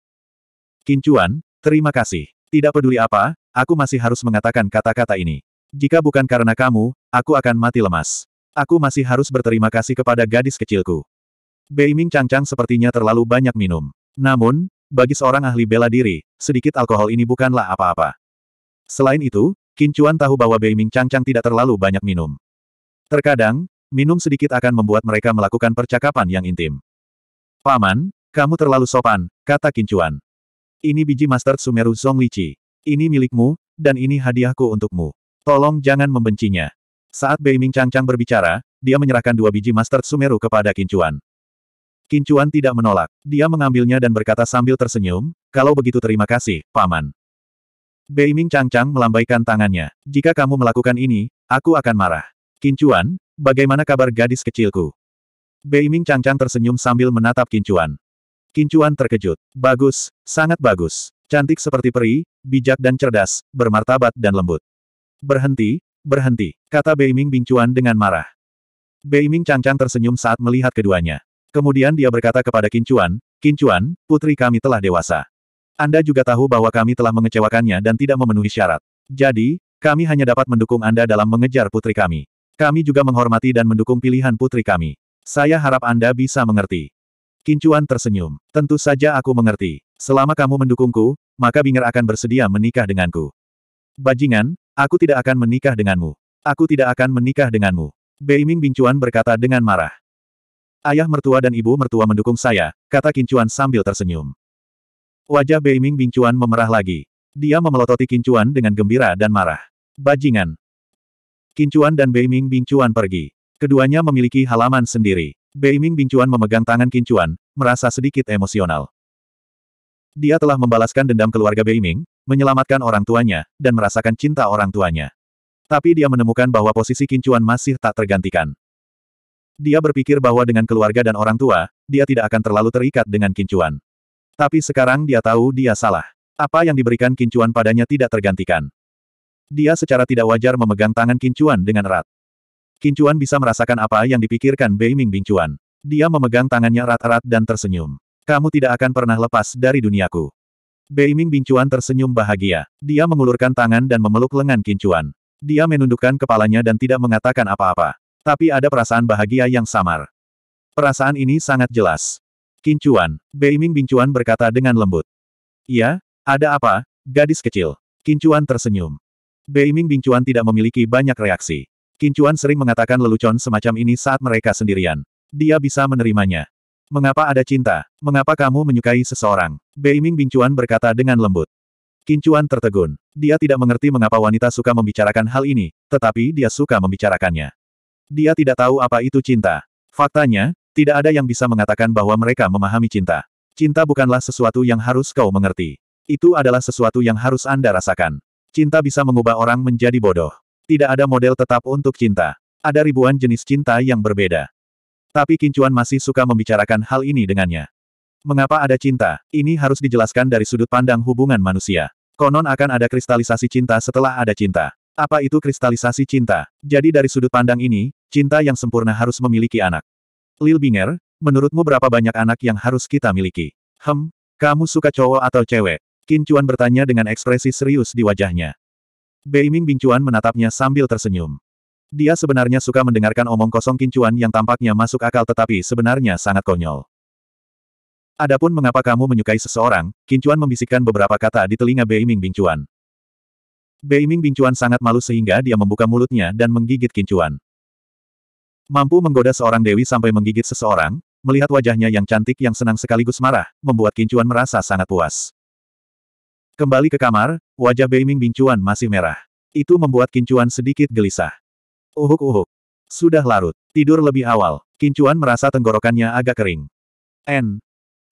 Kincuan, terima kasih. Tidak peduli apa, aku masih harus mengatakan kata-kata ini. Jika bukan karena kamu, aku akan mati lemas. Aku masih harus berterima kasih kepada gadis kecilku. Bei Beiming Cangcang sepertinya terlalu banyak minum. Namun, bagi seorang ahli bela diri, sedikit alkohol ini bukanlah apa-apa. Selain itu, Kincuan tahu bahwa Beiming Changchang tidak terlalu banyak minum. Terkadang, minum sedikit akan membuat mereka melakukan percakapan yang intim. Paman, kamu terlalu sopan, kata Kincuan. Ini biji master Sumeru Zong Ini milikmu, dan ini hadiahku untukmu. Tolong jangan membencinya. Saat Beiming Changchang berbicara, dia menyerahkan dua biji master Sumeru kepada Kincuan. Kincuan tidak menolak. Dia mengambilnya dan berkata sambil tersenyum, kalau begitu terima kasih, Paman. Beiming Changchang melambaikan tangannya. Jika kamu melakukan ini, aku akan marah. Kincuan, bagaimana kabar gadis kecilku? Beiming Changchang tersenyum sambil menatap Kincuan. Kincuan terkejut. Bagus, sangat bagus. Cantik seperti peri, bijak dan cerdas, bermartabat dan lembut. Berhenti, berhenti, kata Beiming Bingcuan dengan marah. Beiming Changchang tersenyum saat melihat keduanya. Kemudian dia berkata kepada Kincuan, Kincuan, putri kami telah dewasa. Anda juga tahu bahwa kami telah mengecewakannya dan tidak memenuhi syarat. Jadi, kami hanya dapat mendukung Anda dalam mengejar putri kami. Kami juga menghormati dan mendukung pilihan putri kami. Saya harap Anda bisa mengerti. Kincuan tersenyum. Tentu saja aku mengerti. Selama kamu mendukungku, maka Binger akan bersedia menikah denganku. Bajingan, aku tidak akan menikah denganmu. Aku tidak akan menikah denganmu. Beiming Bincuan berkata dengan marah. Ayah mertua dan ibu mertua mendukung saya, kata Kincuan sambil tersenyum. Wajah Beiming Bingcuan memerah lagi. Dia memelototi Kincuan dengan gembira dan marah. Bajingan. Kincuan dan Beiming Bingcuan pergi. Keduanya memiliki halaman sendiri. Beiming Bingcuan memegang tangan Kincuan, merasa sedikit emosional. Dia telah membalaskan dendam keluarga Beiming, menyelamatkan orang tuanya, dan merasakan cinta orang tuanya. Tapi dia menemukan bahwa posisi Kincuan masih tak tergantikan. Dia berpikir bahwa dengan keluarga dan orang tua, dia tidak akan terlalu terikat dengan kincuan. Tapi sekarang dia tahu dia salah. Apa yang diberikan kincuan padanya tidak tergantikan. Dia secara tidak wajar memegang tangan kincuan dengan erat. Kincuan bisa merasakan apa yang dipikirkan Bei Ming Bingcuan. Dia memegang tangannya erat-erat dan tersenyum. Kamu tidak akan pernah lepas dari duniaku. Bei Ming Bingcuan tersenyum bahagia. Dia mengulurkan tangan dan memeluk lengan Kincuan. Dia menundukkan kepalanya dan tidak mengatakan apa-apa. Tapi ada perasaan bahagia yang samar. Perasaan ini sangat jelas. Kincuan, Beiming Bincuan berkata dengan lembut. Ya, ada apa, gadis kecil? Kincuan tersenyum. Beiming Bincuan tidak memiliki banyak reaksi. Kincuan sering mengatakan lelucon semacam ini saat mereka sendirian. Dia bisa menerimanya. Mengapa ada cinta? Mengapa kamu menyukai seseorang? Beiming Bincuan berkata dengan lembut. Kincuan tertegun. Dia tidak mengerti mengapa wanita suka membicarakan hal ini, tetapi dia suka membicarakannya. Dia tidak tahu apa itu cinta. Faktanya, tidak ada yang bisa mengatakan bahwa mereka memahami cinta. Cinta bukanlah sesuatu yang harus kau mengerti. Itu adalah sesuatu yang harus Anda rasakan. Cinta bisa mengubah orang menjadi bodoh. Tidak ada model tetap untuk cinta. Ada ribuan jenis cinta yang berbeda. Tapi Kincuan masih suka membicarakan hal ini dengannya. Mengapa ada cinta? Ini harus dijelaskan dari sudut pandang hubungan manusia. Konon akan ada kristalisasi cinta setelah ada cinta. Apa itu kristalisasi cinta? Jadi dari sudut pandang ini, cinta yang sempurna harus memiliki anak. Lil Binger, menurutmu berapa banyak anak yang harus kita miliki? Hem, kamu suka cowok atau cewek? Qin bertanya dengan ekspresi serius di wajahnya. Beiming Bing Chuan menatapnya sambil tersenyum. Dia sebenarnya suka mendengarkan omong kosong Qin yang tampaknya masuk akal tetapi sebenarnya sangat konyol. Adapun mengapa kamu menyukai seseorang, Qin membisikkan beberapa kata di telinga Beiming Bing Chuan. Beiming Bingcuan sangat malu sehingga dia membuka mulutnya dan menggigit Kincuan. Mampu menggoda seorang dewi sampai menggigit seseorang, melihat wajahnya yang cantik yang senang sekaligus marah, membuat Kincuan merasa sangat puas. Kembali ke kamar, wajah Beiming Bingcuan masih merah. Itu membuat Kincuan sedikit gelisah. Uhuk-uhuk. Sudah larut. Tidur lebih awal. Kincuan merasa tenggorokannya agak kering. N.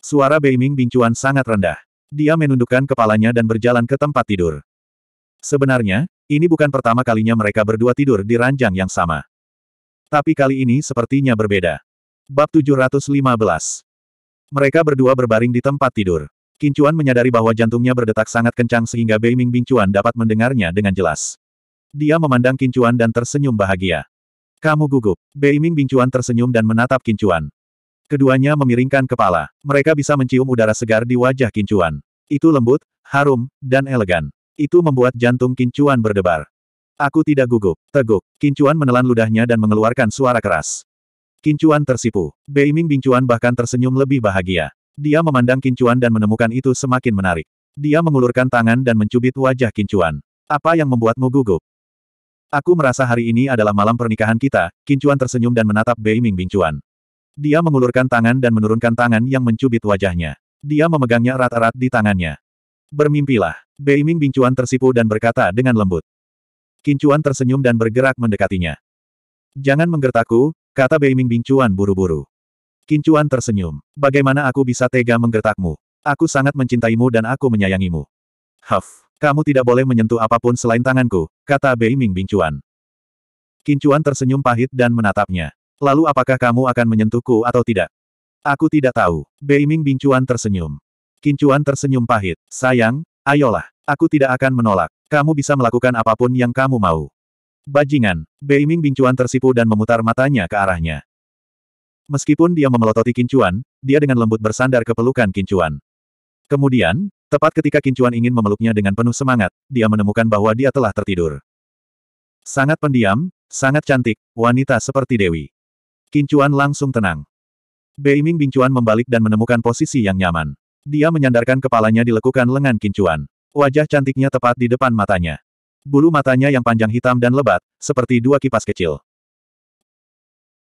Suara Beiming Bingcuan sangat rendah. Dia menundukkan kepalanya dan berjalan ke tempat tidur. Sebenarnya, ini bukan pertama kalinya mereka berdua tidur di ranjang yang sama. Tapi kali ini sepertinya berbeda. Bab 715 Mereka berdua berbaring di tempat tidur. Kincuan menyadari bahwa jantungnya berdetak sangat kencang sehingga Beiming Bingcuan dapat mendengarnya dengan jelas. Dia memandang Kincuan dan tersenyum bahagia. Kamu gugup. Beiming Bingcuan tersenyum dan menatap Kincuan. Keduanya memiringkan kepala. Mereka bisa mencium udara segar di wajah Kincuan. Itu lembut, harum, dan elegan. Itu membuat jantung Kincuan berdebar. Aku tidak gugup. Teguk. Kincuan menelan ludahnya dan mengeluarkan suara keras. Kincuan tersipu. Beiming Bingcuan bahkan tersenyum lebih bahagia. Dia memandang Kincuan dan menemukan itu semakin menarik. Dia mengulurkan tangan dan mencubit wajah Kincuan. Apa yang membuatmu gugup? Aku merasa hari ini adalah malam pernikahan kita, Kincuan tersenyum dan menatap Beiming Bingcuan. Dia mengulurkan tangan dan menurunkan tangan yang mencubit wajahnya. Dia memegangnya erat-erat di tangannya. Bermimpilah. Beiming Bingcuan tersipu dan berkata dengan lembut. Kincuan tersenyum dan bergerak mendekatinya. Jangan menggertaku, kata Beiming Bingcuan buru-buru. Kincuan tersenyum. Bagaimana aku bisa tega menggertakmu? Aku sangat mencintaimu dan aku menyayangimu. Huff, kamu tidak boleh menyentuh apapun selain tanganku, kata Beiming Bingcuan. Kincuan tersenyum pahit dan menatapnya. Lalu apakah kamu akan menyentuhku atau tidak? Aku tidak tahu. Beiming Bingcuan tersenyum. Kincuan tersenyum pahit. Sayang, ayolah. Aku tidak akan menolak. Kamu bisa melakukan apapun yang kamu mau. Bajingan. Beiming Bingcuan tersipu dan memutar matanya ke arahnya. Meskipun dia memelototi Kincuan, dia dengan lembut bersandar ke pelukan Kincuan. Kemudian, tepat ketika Kincuan ingin memeluknya dengan penuh semangat, dia menemukan bahwa dia telah tertidur. Sangat pendiam, sangat cantik, wanita seperti Dewi. Kincuan langsung tenang. Beiming Bingcuan membalik dan menemukan posisi yang nyaman. Dia menyandarkan kepalanya di lekukan lengan Kincuan. Wajah cantiknya tepat di depan matanya. Bulu matanya yang panjang hitam dan lebat, seperti dua kipas kecil.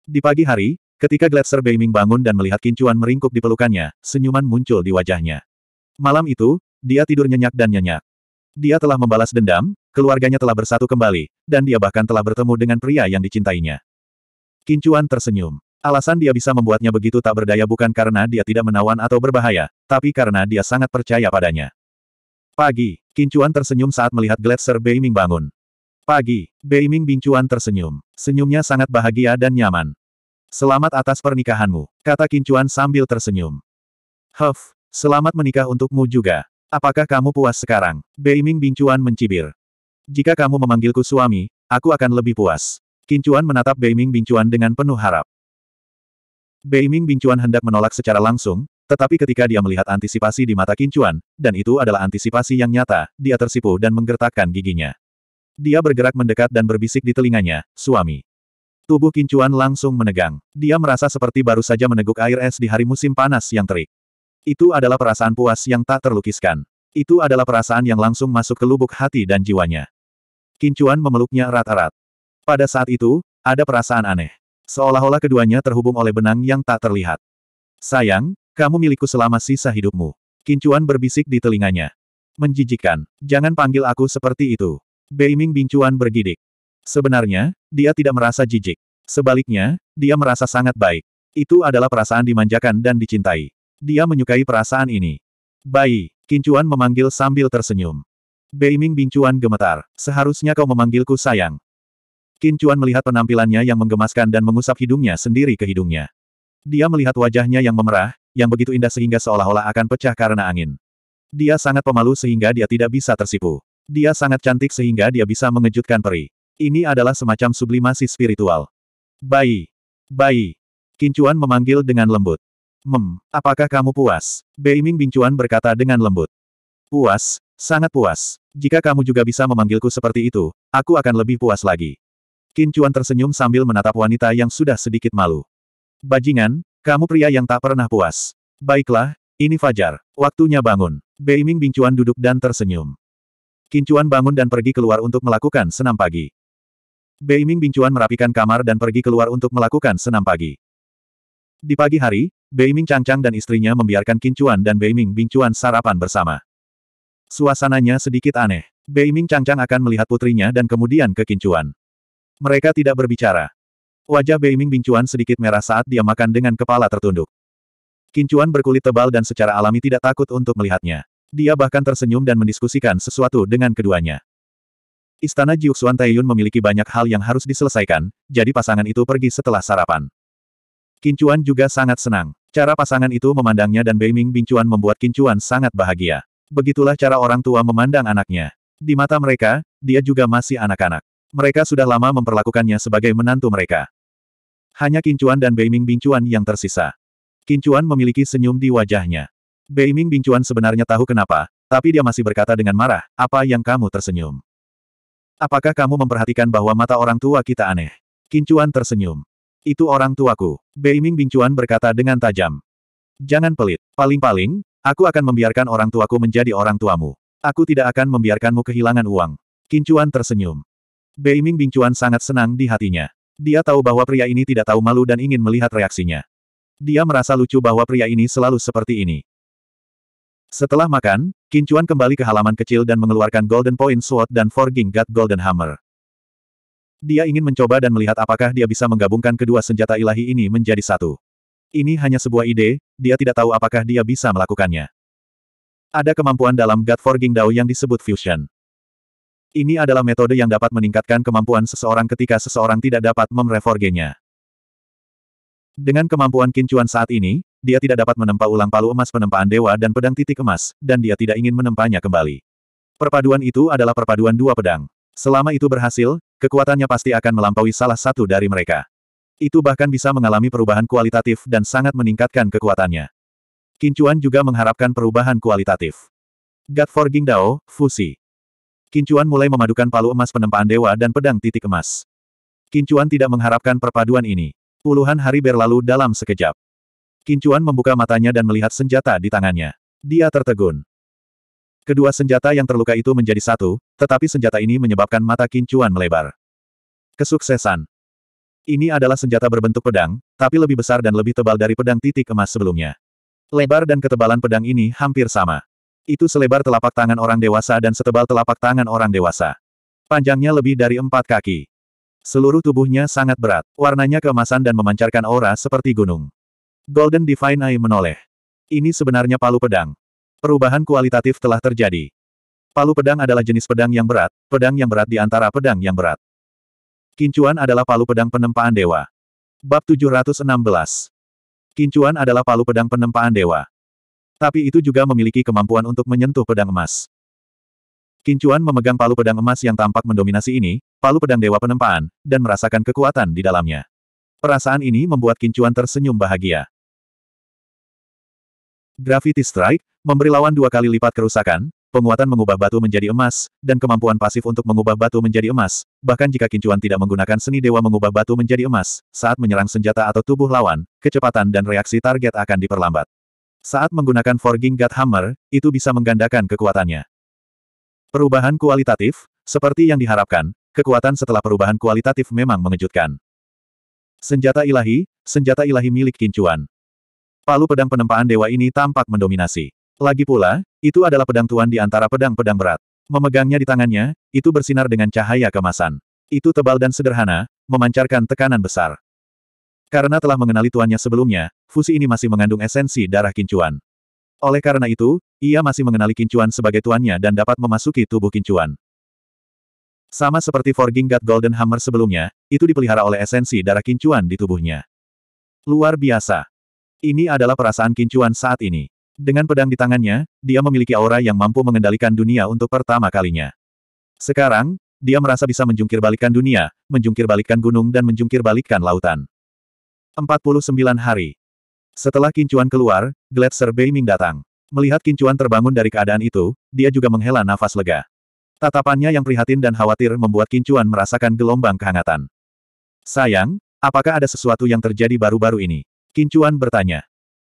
Di pagi hari, ketika Gletser Beiming bangun dan melihat kincuan meringkuk di pelukannya, senyuman muncul di wajahnya. Malam itu, dia tidur nyenyak dan nyenyak. Dia telah membalas dendam, keluarganya telah bersatu kembali, dan dia bahkan telah bertemu dengan pria yang dicintainya. Kincuan tersenyum. Alasan dia bisa membuatnya begitu tak berdaya bukan karena dia tidak menawan atau berbahaya, tapi karena dia sangat percaya padanya. Pagi, Kincuan tersenyum saat melihat Gletser Beiming bangun. Pagi, Beiming Bingcuan tersenyum. Senyumnya sangat bahagia dan nyaman. Selamat atas pernikahanmu, kata Kincuan sambil tersenyum. Huff, selamat menikah untukmu juga. Apakah kamu puas sekarang? Beiming Bingcuan mencibir. Jika kamu memanggilku suami, aku akan lebih puas. Kincuan menatap Beiming Bingcuan dengan penuh harap. Beiming Bingcuan hendak menolak secara langsung, tetapi ketika dia melihat antisipasi di mata Kincuan, dan itu adalah antisipasi yang nyata, dia tersipu dan menggertakkan giginya. Dia bergerak mendekat dan berbisik di telinganya, suami. Tubuh Kincuan langsung menegang. Dia merasa seperti baru saja meneguk air es di hari musim panas yang terik. Itu adalah perasaan puas yang tak terlukiskan. Itu adalah perasaan yang langsung masuk ke lubuk hati dan jiwanya. Kincuan memeluknya erat-erat. Pada saat itu, ada perasaan aneh. Seolah-olah keduanya terhubung oleh benang yang tak terlihat. Sayang, kamu milikku selama sisa hidupmu. Kincuan berbisik di telinganya. Menjijikan. Jangan panggil aku seperti itu. Beiming Bingcuan bergidik. Sebenarnya, dia tidak merasa jijik. Sebaliknya, dia merasa sangat baik. Itu adalah perasaan dimanjakan dan dicintai. Dia menyukai perasaan ini. Bayi, Kincuan memanggil sambil tersenyum. Beiming Bingcuan gemetar. Seharusnya kau memanggilku sayang. Kincuan melihat penampilannya yang menggemaskan dan mengusap hidungnya sendiri ke hidungnya. Dia melihat wajahnya yang memerah, yang begitu indah sehingga seolah-olah akan pecah karena angin. Dia sangat pemalu sehingga dia tidak bisa tersipu. Dia sangat cantik sehingga dia bisa mengejutkan peri. Ini adalah semacam sublimasi spiritual. Bayi. Bayi. Kincuan memanggil dengan lembut. Mem, apakah kamu puas? Beiming Bincuan berkata dengan lembut. Puas, sangat puas. Jika kamu juga bisa memanggilku seperti itu, aku akan lebih puas lagi. Kincuan tersenyum sambil menatap wanita yang sudah sedikit malu. Bajingan, kamu pria yang tak pernah puas. Baiklah, ini Fajar. Waktunya bangun. Beiming Bingcuan duduk dan tersenyum. Kincuan bangun dan pergi keluar untuk melakukan senam pagi. Beiming Bingcuan merapikan kamar dan pergi keluar untuk melakukan senam pagi. Di pagi hari, Beiming Changchang dan istrinya membiarkan Kincuan dan Beiming Bingcuan sarapan bersama. Suasananya sedikit aneh. Beiming Changchang akan melihat putrinya dan kemudian ke Kincuan. Mereka tidak berbicara. Wajah Beiming Bingcuan sedikit merah saat dia makan dengan kepala tertunduk. Kincuan berkulit tebal dan secara alami tidak takut untuk melihatnya. Dia bahkan tersenyum dan mendiskusikan sesuatu dengan keduanya. Istana Jiuxuan Taiyun memiliki banyak hal yang harus diselesaikan, jadi pasangan itu pergi setelah sarapan. Kincuan juga sangat senang. Cara pasangan itu memandangnya dan Beiming Bingcuan membuat Kincuan sangat bahagia. Begitulah cara orang tua memandang anaknya. Di mata mereka, dia juga masih anak-anak. Mereka sudah lama memperlakukannya sebagai menantu mereka. Hanya Kincuan dan Beiming Bingcuan yang tersisa. Kincuan memiliki senyum di wajahnya. Beiming Bingcuan sebenarnya tahu kenapa, tapi dia masih berkata dengan marah, apa yang kamu tersenyum? Apakah kamu memperhatikan bahwa mata orang tua kita aneh? Kincuan tersenyum. Itu orang tuaku. Beiming Bingcuan berkata dengan tajam. Jangan pelit. Paling-paling, aku akan membiarkan orang tuaku menjadi orang tuamu. Aku tidak akan membiarkanmu kehilangan uang. Kincuan tersenyum. Beiming Bingcuan sangat senang di hatinya. Dia tahu bahwa pria ini tidak tahu malu dan ingin melihat reaksinya. Dia merasa lucu bahwa pria ini selalu seperti ini. Setelah makan, Kincuan kembali ke halaman kecil dan mengeluarkan Golden Point Sword dan Forging God Golden Hammer. Dia ingin mencoba dan melihat apakah dia bisa menggabungkan kedua senjata ilahi ini menjadi satu. Ini hanya sebuah ide, dia tidak tahu apakah dia bisa melakukannya. Ada kemampuan dalam God Forging Dao yang disebut Fusion. Ini adalah metode yang dapat meningkatkan kemampuan seseorang ketika seseorang tidak dapat memreforgenya. Dengan kemampuan kincuan saat ini, dia tidak dapat menempa ulang palu emas penempaan dewa dan pedang titik emas, dan dia tidak ingin menempanya kembali. Perpaduan itu adalah perpaduan dua pedang. Selama itu berhasil, kekuatannya pasti akan melampaui salah satu dari mereka. Itu bahkan bisa mengalami perubahan kualitatif dan sangat meningkatkan kekuatannya. Kincuan juga mengharapkan perubahan kualitatif. God Forging Dao, Fusi. Kincuan mulai memadukan palu emas penempaan dewa dan pedang titik emas. Kincuan tidak mengharapkan perpaduan ini. Puluhan hari berlalu dalam sekejap. Kincuan membuka matanya dan melihat senjata di tangannya. Dia tertegun. Kedua senjata yang terluka itu menjadi satu, tetapi senjata ini menyebabkan mata Kincuan melebar. Kesuksesan. Ini adalah senjata berbentuk pedang, tapi lebih besar dan lebih tebal dari pedang titik emas sebelumnya. Lebar dan ketebalan pedang ini hampir sama. Itu selebar telapak tangan orang dewasa dan setebal telapak tangan orang dewasa. Panjangnya lebih dari empat kaki. Seluruh tubuhnya sangat berat, warnanya keemasan dan memancarkan aura seperti gunung. Golden Divine Eye menoleh. Ini sebenarnya palu pedang. Perubahan kualitatif telah terjadi. Palu pedang adalah jenis pedang yang berat, pedang yang berat di antara pedang yang berat. Kincuan adalah palu pedang penempaan dewa. Bab 716. Kincuan adalah palu pedang penempaan dewa tapi itu juga memiliki kemampuan untuk menyentuh pedang emas. Kincuan memegang palu pedang emas yang tampak mendominasi ini, palu pedang dewa penempaan, dan merasakan kekuatan di dalamnya. Perasaan ini membuat Kincuan tersenyum bahagia. Gravity Strike, memberi lawan dua kali lipat kerusakan, penguatan mengubah batu menjadi emas, dan kemampuan pasif untuk mengubah batu menjadi emas, bahkan jika Kincuan tidak menggunakan seni dewa mengubah batu menjadi emas, saat menyerang senjata atau tubuh lawan, kecepatan dan reaksi target akan diperlambat. Saat menggunakan Forging God Hammer, itu bisa menggandakan kekuatannya. Perubahan kualitatif, seperti yang diharapkan, kekuatan setelah perubahan kualitatif memang mengejutkan. Senjata ilahi, senjata ilahi milik kincuan. Palu pedang penempaan dewa ini tampak mendominasi. Lagi pula, itu adalah pedang tuan di antara pedang-pedang berat. Memegangnya di tangannya, itu bersinar dengan cahaya kemasan. Itu tebal dan sederhana, memancarkan tekanan besar. Karena telah mengenali tuannya sebelumnya, fusi ini masih mengandung esensi darah kincuan. Oleh karena itu, ia masih mengenali kincuan sebagai tuannya dan dapat memasuki tubuh kincuan. Sama seperti Forging God Golden Hammer sebelumnya, itu dipelihara oleh esensi darah kincuan di tubuhnya. Luar biasa. Ini adalah perasaan kincuan saat ini. Dengan pedang di tangannya, dia memiliki aura yang mampu mengendalikan dunia untuk pertama kalinya. Sekarang, dia merasa bisa menjungkir dunia, menjungkir gunung dan menjungkir lautan. 49 hari. Setelah kincuan keluar, Gletser Beiming datang. Melihat kincuan terbangun dari keadaan itu, dia juga menghela nafas lega. Tatapannya yang prihatin dan khawatir membuat kincuan merasakan gelombang kehangatan. Sayang, apakah ada sesuatu yang terjadi baru-baru ini? Kincuan bertanya.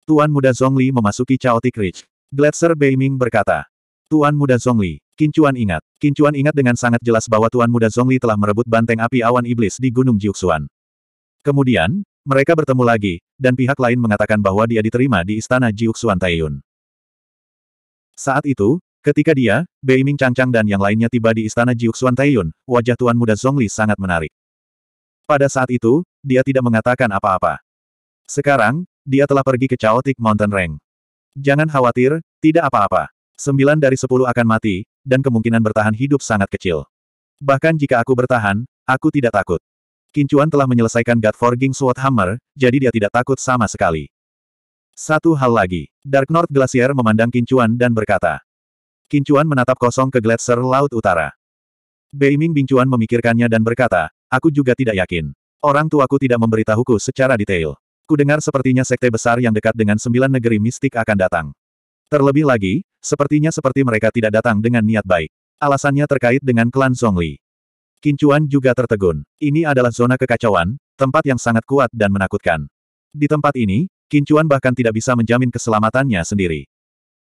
Tuan muda Zhongli memasuki Chaotic Ridge. Gletser Beiming berkata. Tuan muda Zhongli, Kincuan ingat. Kincuan ingat dengan sangat jelas bahwa Tuan muda Zhongli telah merebut banteng api awan iblis di Gunung Jiuxuan. Kemudian, mereka bertemu lagi, dan pihak lain mengatakan bahwa dia diterima di istana Jiuxuan Taiyun. Saat itu, ketika dia, Beiming Changchang dan yang lainnya tiba di istana Jiuxuan Taiyun, wajah tuan muda Zhongli sangat menarik. Pada saat itu, dia tidak mengatakan apa-apa. Sekarang, dia telah pergi ke Chaotic Mountain Range. Jangan khawatir, tidak apa-apa. Sembilan dari sepuluh akan mati, dan kemungkinan bertahan hidup sangat kecil. Bahkan jika aku bertahan, aku tidak takut. Kincuan telah menyelesaikan God Forging Sword Hammer, jadi dia tidak takut sama sekali. Satu hal lagi, Dark North Glacier memandang Kincuan dan berkata. Kincuan menatap kosong ke gletser Laut Utara. Beiming Bingcuan memikirkannya dan berkata, aku juga tidak yakin. Orang tuaku tidak memberitahuku secara detail. Ku dengar sepertinya sekte besar yang dekat dengan sembilan negeri mistik akan datang. Terlebih lagi, sepertinya seperti mereka tidak datang dengan niat baik. Alasannya terkait dengan klan Zhongli. Kincuan juga tertegun. Ini adalah zona kekacauan, tempat yang sangat kuat dan menakutkan. Di tempat ini, Kincuan bahkan tidak bisa menjamin keselamatannya sendiri.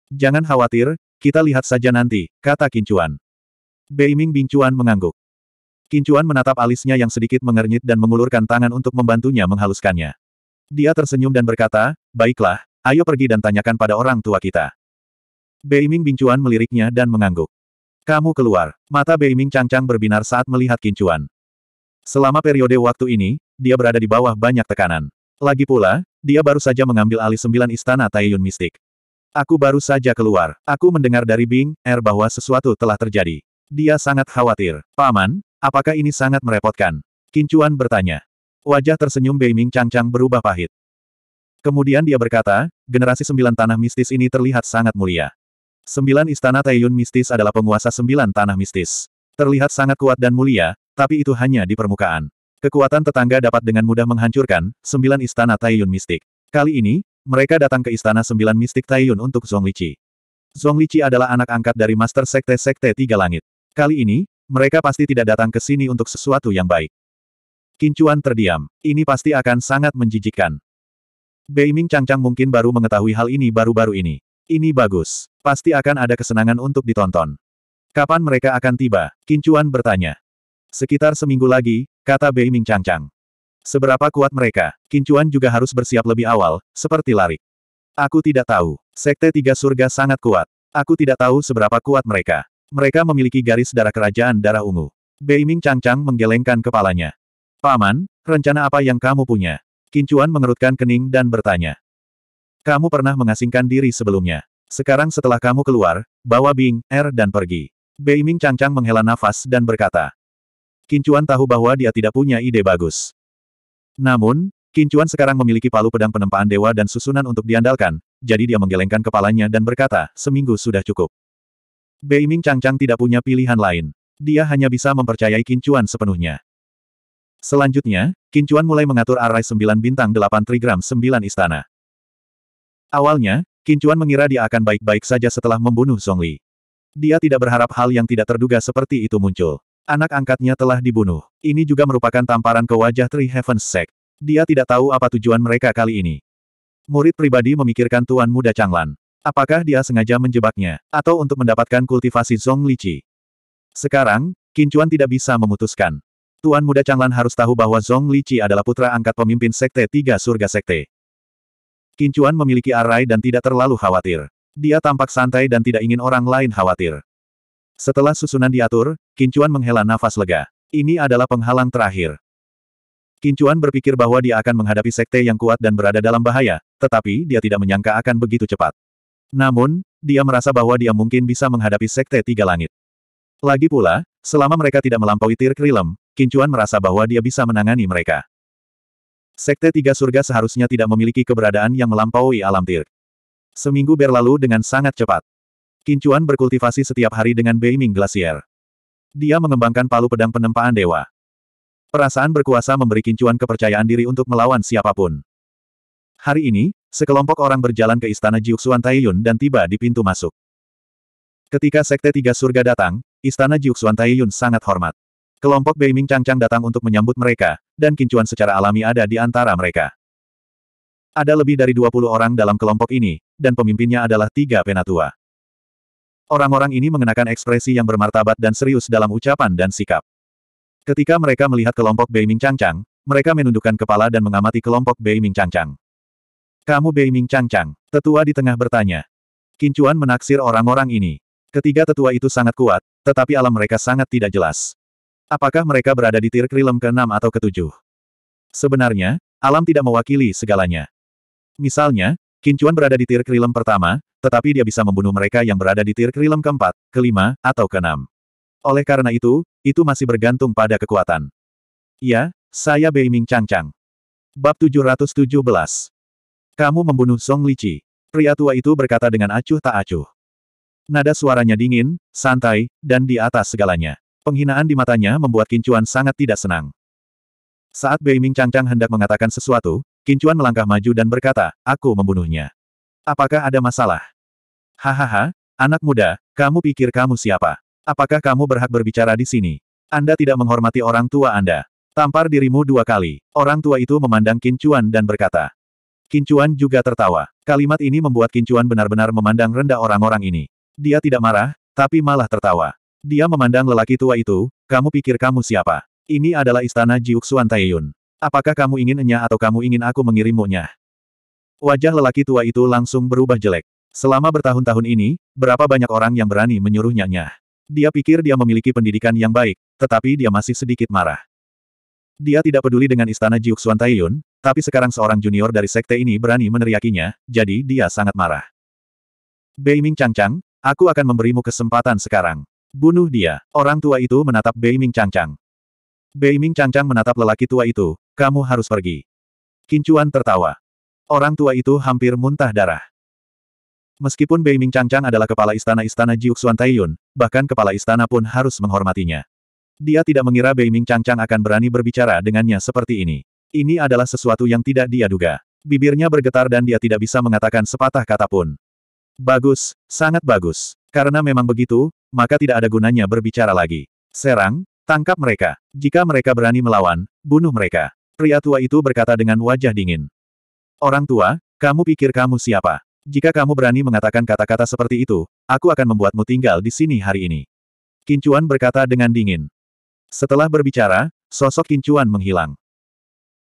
Jangan khawatir, kita lihat saja nanti, kata Kincuan. Beiming Bingcuan mengangguk. Kincuan menatap alisnya yang sedikit mengernyit dan mengulurkan tangan untuk membantunya menghaluskannya. Dia tersenyum dan berkata, baiklah, ayo pergi dan tanyakan pada orang tua kita. Beiming Bingcuan meliriknya dan mengangguk. Kamu keluar. Mata Beiming Changchang berbinar saat melihat Kincuan. Selama periode waktu ini, dia berada di bawah banyak tekanan. Lagi pula, dia baru saja mengambil alih sembilan istana Taiyun Mistik. Aku baru saja keluar. Aku mendengar dari Bing, Er bahwa sesuatu telah terjadi. Dia sangat khawatir. Paman, apakah ini sangat merepotkan? Kincuan bertanya. Wajah tersenyum Beiming Changchang berubah pahit. Kemudian dia berkata, generasi sembilan tanah mistis ini terlihat sangat mulia. Sembilan istana Taiyun mistis adalah penguasa sembilan tanah mistis. Terlihat sangat kuat dan mulia, tapi itu hanya di permukaan. Kekuatan tetangga dapat dengan mudah menghancurkan sembilan istana Taiyun mistik. Kali ini, mereka datang ke istana sembilan mistik Taiyun untuk Zonglici. Zonglici adalah anak angkat dari Master Sekte Sekte Tiga Langit. Kali ini, mereka pasti tidak datang ke sini untuk sesuatu yang baik. Kincuan terdiam. Ini pasti akan sangat menjijikkan. Beiming Changchang mungkin baru mengetahui hal ini baru-baru ini. Ini bagus. Pasti akan ada kesenangan untuk ditonton. Kapan mereka akan tiba? Kincuan bertanya. Sekitar seminggu lagi, kata Bei Ming Chang Chang. Seberapa kuat mereka? Kincuan juga harus bersiap lebih awal, seperti lari. Aku tidak tahu. Sekte Tiga Surga sangat kuat. Aku tidak tahu seberapa kuat mereka. Mereka memiliki garis darah kerajaan darah ungu. Bei Ming Chang Chang menggelengkan kepalanya. Paman, rencana apa yang kamu punya? Kincuan mengerutkan kening dan bertanya. Kamu pernah mengasingkan diri sebelumnya. Sekarang setelah kamu keluar, bawa Bing, Er dan pergi. Beiming cangcang menghela nafas dan berkata. Kincuan tahu bahwa dia tidak punya ide bagus. Namun, Kincuan sekarang memiliki palu pedang penempaan dewa dan susunan untuk diandalkan, jadi dia menggelengkan kepalanya dan berkata, seminggu sudah cukup. Beiming cangcang tidak punya pilihan lain. Dia hanya bisa mempercayai Kincuan sepenuhnya. Selanjutnya, Kincuan mulai mengatur arai 9 bintang 8 trigram 9 istana. Awalnya, Kincuan mengira dia akan baik-baik saja setelah membunuh Li. Dia tidak berharap hal yang tidak terduga seperti itu muncul. Anak angkatnya telah dibunuh. Ini juga merupakan tamparan ke wajah Three Heavens Sect. Dia tidak tahu apa tujuan mereka kali ini. Murid pribadi memikirkan Tuan Muda Changlan. Apakah dia sengaja menjebaknya, atau untuk mendapatkan kultivasi Zong Lichi? Sekarang, Kincuan tidak bisa memutuskan. Tuan Muda Changlan harus tahu bahwa Zong Lichi adalah putra angkat pemimpin Sekte Tiga Surga Sekte. Kincuan memiliki arai dan tidak terlalu khawatir. Dia tampak santai dan tidak ingin orang lain khawatir. Setelah susunan diatur, Kincuan menghela nafas lega. Ini adalah penghalang terakhir. Kincuan berpikir bahwa dia akan menghadapi sekte yang kuat dan berada dalam bahaya, tetapi dia tidak menyangka akan begitu cepat. Namun, dia merasa bahwa dia mungkin bisa menghadapi sekte tiga langit. Lagi pula, selama mereka tidak melampaui tir krilem, Kincuan merasa bahwa dia bisa menangani mereka. Sekte Tiga Surga seharusnya tidak memiliki keberadaan yang melampaui alam tir. Seminggu berlalu dengan sangat cepat. Kincuan berkultivasi setiap hari dengan Beiming Glacier. Dia mengembangkan palu pedang penempaan dewa. Perasaan berkuasa memberi Kincuan kepercayaan diri untuk melawan siapapun. Hari ini, sekelompok orang berjalan ke istana Jiuxuan Taiyun dan tiba di pintu masuk. Ketika Sekte Tiga Surga datang, istana Jiuxuan Taiyun sangat hormat. Kelompok Beiming Changchang datang untuk menyambut mereka, dan kincuan secara alami ada di antara mereka. Ada lebih dari 20 orang dalam kelompok ini, dan pemimpinnya adalah tiga penatua. Orang-orang ini mengenakan ekspresi yang bermartabat dan serius dalam ucapan dan sikap. Ketika mereka melihat kelompok Beiming Changchang, mereka menundukkan kepala dan mengamati kelompok Beiming Changchang. Kamu Beiming Changchang, tetua di tengah bertanya. Kincuan menaksir orang-orang ini. Ketiga tetua itu sangat kuat, tetapi alam mereka sangat tidak jelas. Apakah mereka berada di tier krilem ke-6 atau ke-7? Sebenarnya, alam tidak mewakili segalanya. Misalnya, Kincuan berada di tier krilem pertama, tetapi dia bisa membunuh mereka yang berada di tier krilem keempat, kelima, atau keenam. Oleh karena itu, itu masih bergantung pada kekuatan. Ya, saya Beiming Changchang. Bab 717. Kamu membunuh Song Lici. Pria tua itu berkata dengan acuh tak acuh. Nada suaranya dingin, santai, dan di atas segalanya. Penghinaan di matanya membuat Kincuan sangat tidak senang. Saat Beiming Changchang hendak mengatakan sesuatu, Kincuan melangkah maju dan berkata, aku membunuhnya. Apakah ada masalah? Hahaha, anak muda, kamu pikir kamu siapa? Apakah kamu berhak berbicara di sini? Anda tidak menghormati orang tua Anda. Tampar dirimu dua kali. Orang tua itu memandang Kincuan dan berkata. Kincuan juga tertawa. Kalimat ini membuat Kincuan benar-benar memandang rendah orang-orang ini. Dia tidak marah, tapi malah tertawa. Dia memandang lelaki tua itu, kamu pikir kamu siapa? Ini adalah istana Jiuxuan Taiyun. Apakah kamu ingin enya atau kamu ingin aku mengirimmu nya? Wajah lelaki tua itu langsung berubah jelek. Selama bertahun-tahun ini, berapa banyak orang yang berani menyuruhnya nyah. Dia pikir dia memiliki pendidikan yang baik, tetapi dia masih sedikit marah. Dia tidak peduli dengan istana Jiuxuan Taiyun, tapi sekarang seorang junior dari sekte ini berani meneriakinya, jadi dia sangat marah. Beiming Changchang, aku akan memberimu kesempatan sekarang. Bunuh dia. Orang tua itu menatap Bei Changchang. Beiming Changchang menatap lelaki tua itu, kamu harus pergi. Kincuan tertawa. Orang tua itu hampir muntah darah. Meskipun Beiming Changchang adalah kepala istana-istana Jiuxuan Taiyun, bahkan kepala istana pun harus menghormatinya. Dia tidak mengira Beiming Changchang akan berani berbicara dengannya seperti ini. Ini adalah sesuatu yang tidak dia duga. Bibirnya bergetar dan dia tidak bisa mengatakan sepatah kata pun. Bagus, sangat bagus. Karena memang begitu, maka tidak ada gunanya berbicara lagi. Serang, tangkap mereka. Jika mereka berani melawan, bunuh mereka. Pria tua itu berkata dengan wajah dingin. Orang tua, kamu pikir kamu siapa? Jika kamu berani mengatakan kata-kata seperti itu, aku akan membuatmu tinggal di sini hari ini. Kincuan berkata dengan dingin. Setelah berbicara, sosok Kincuan menghilang.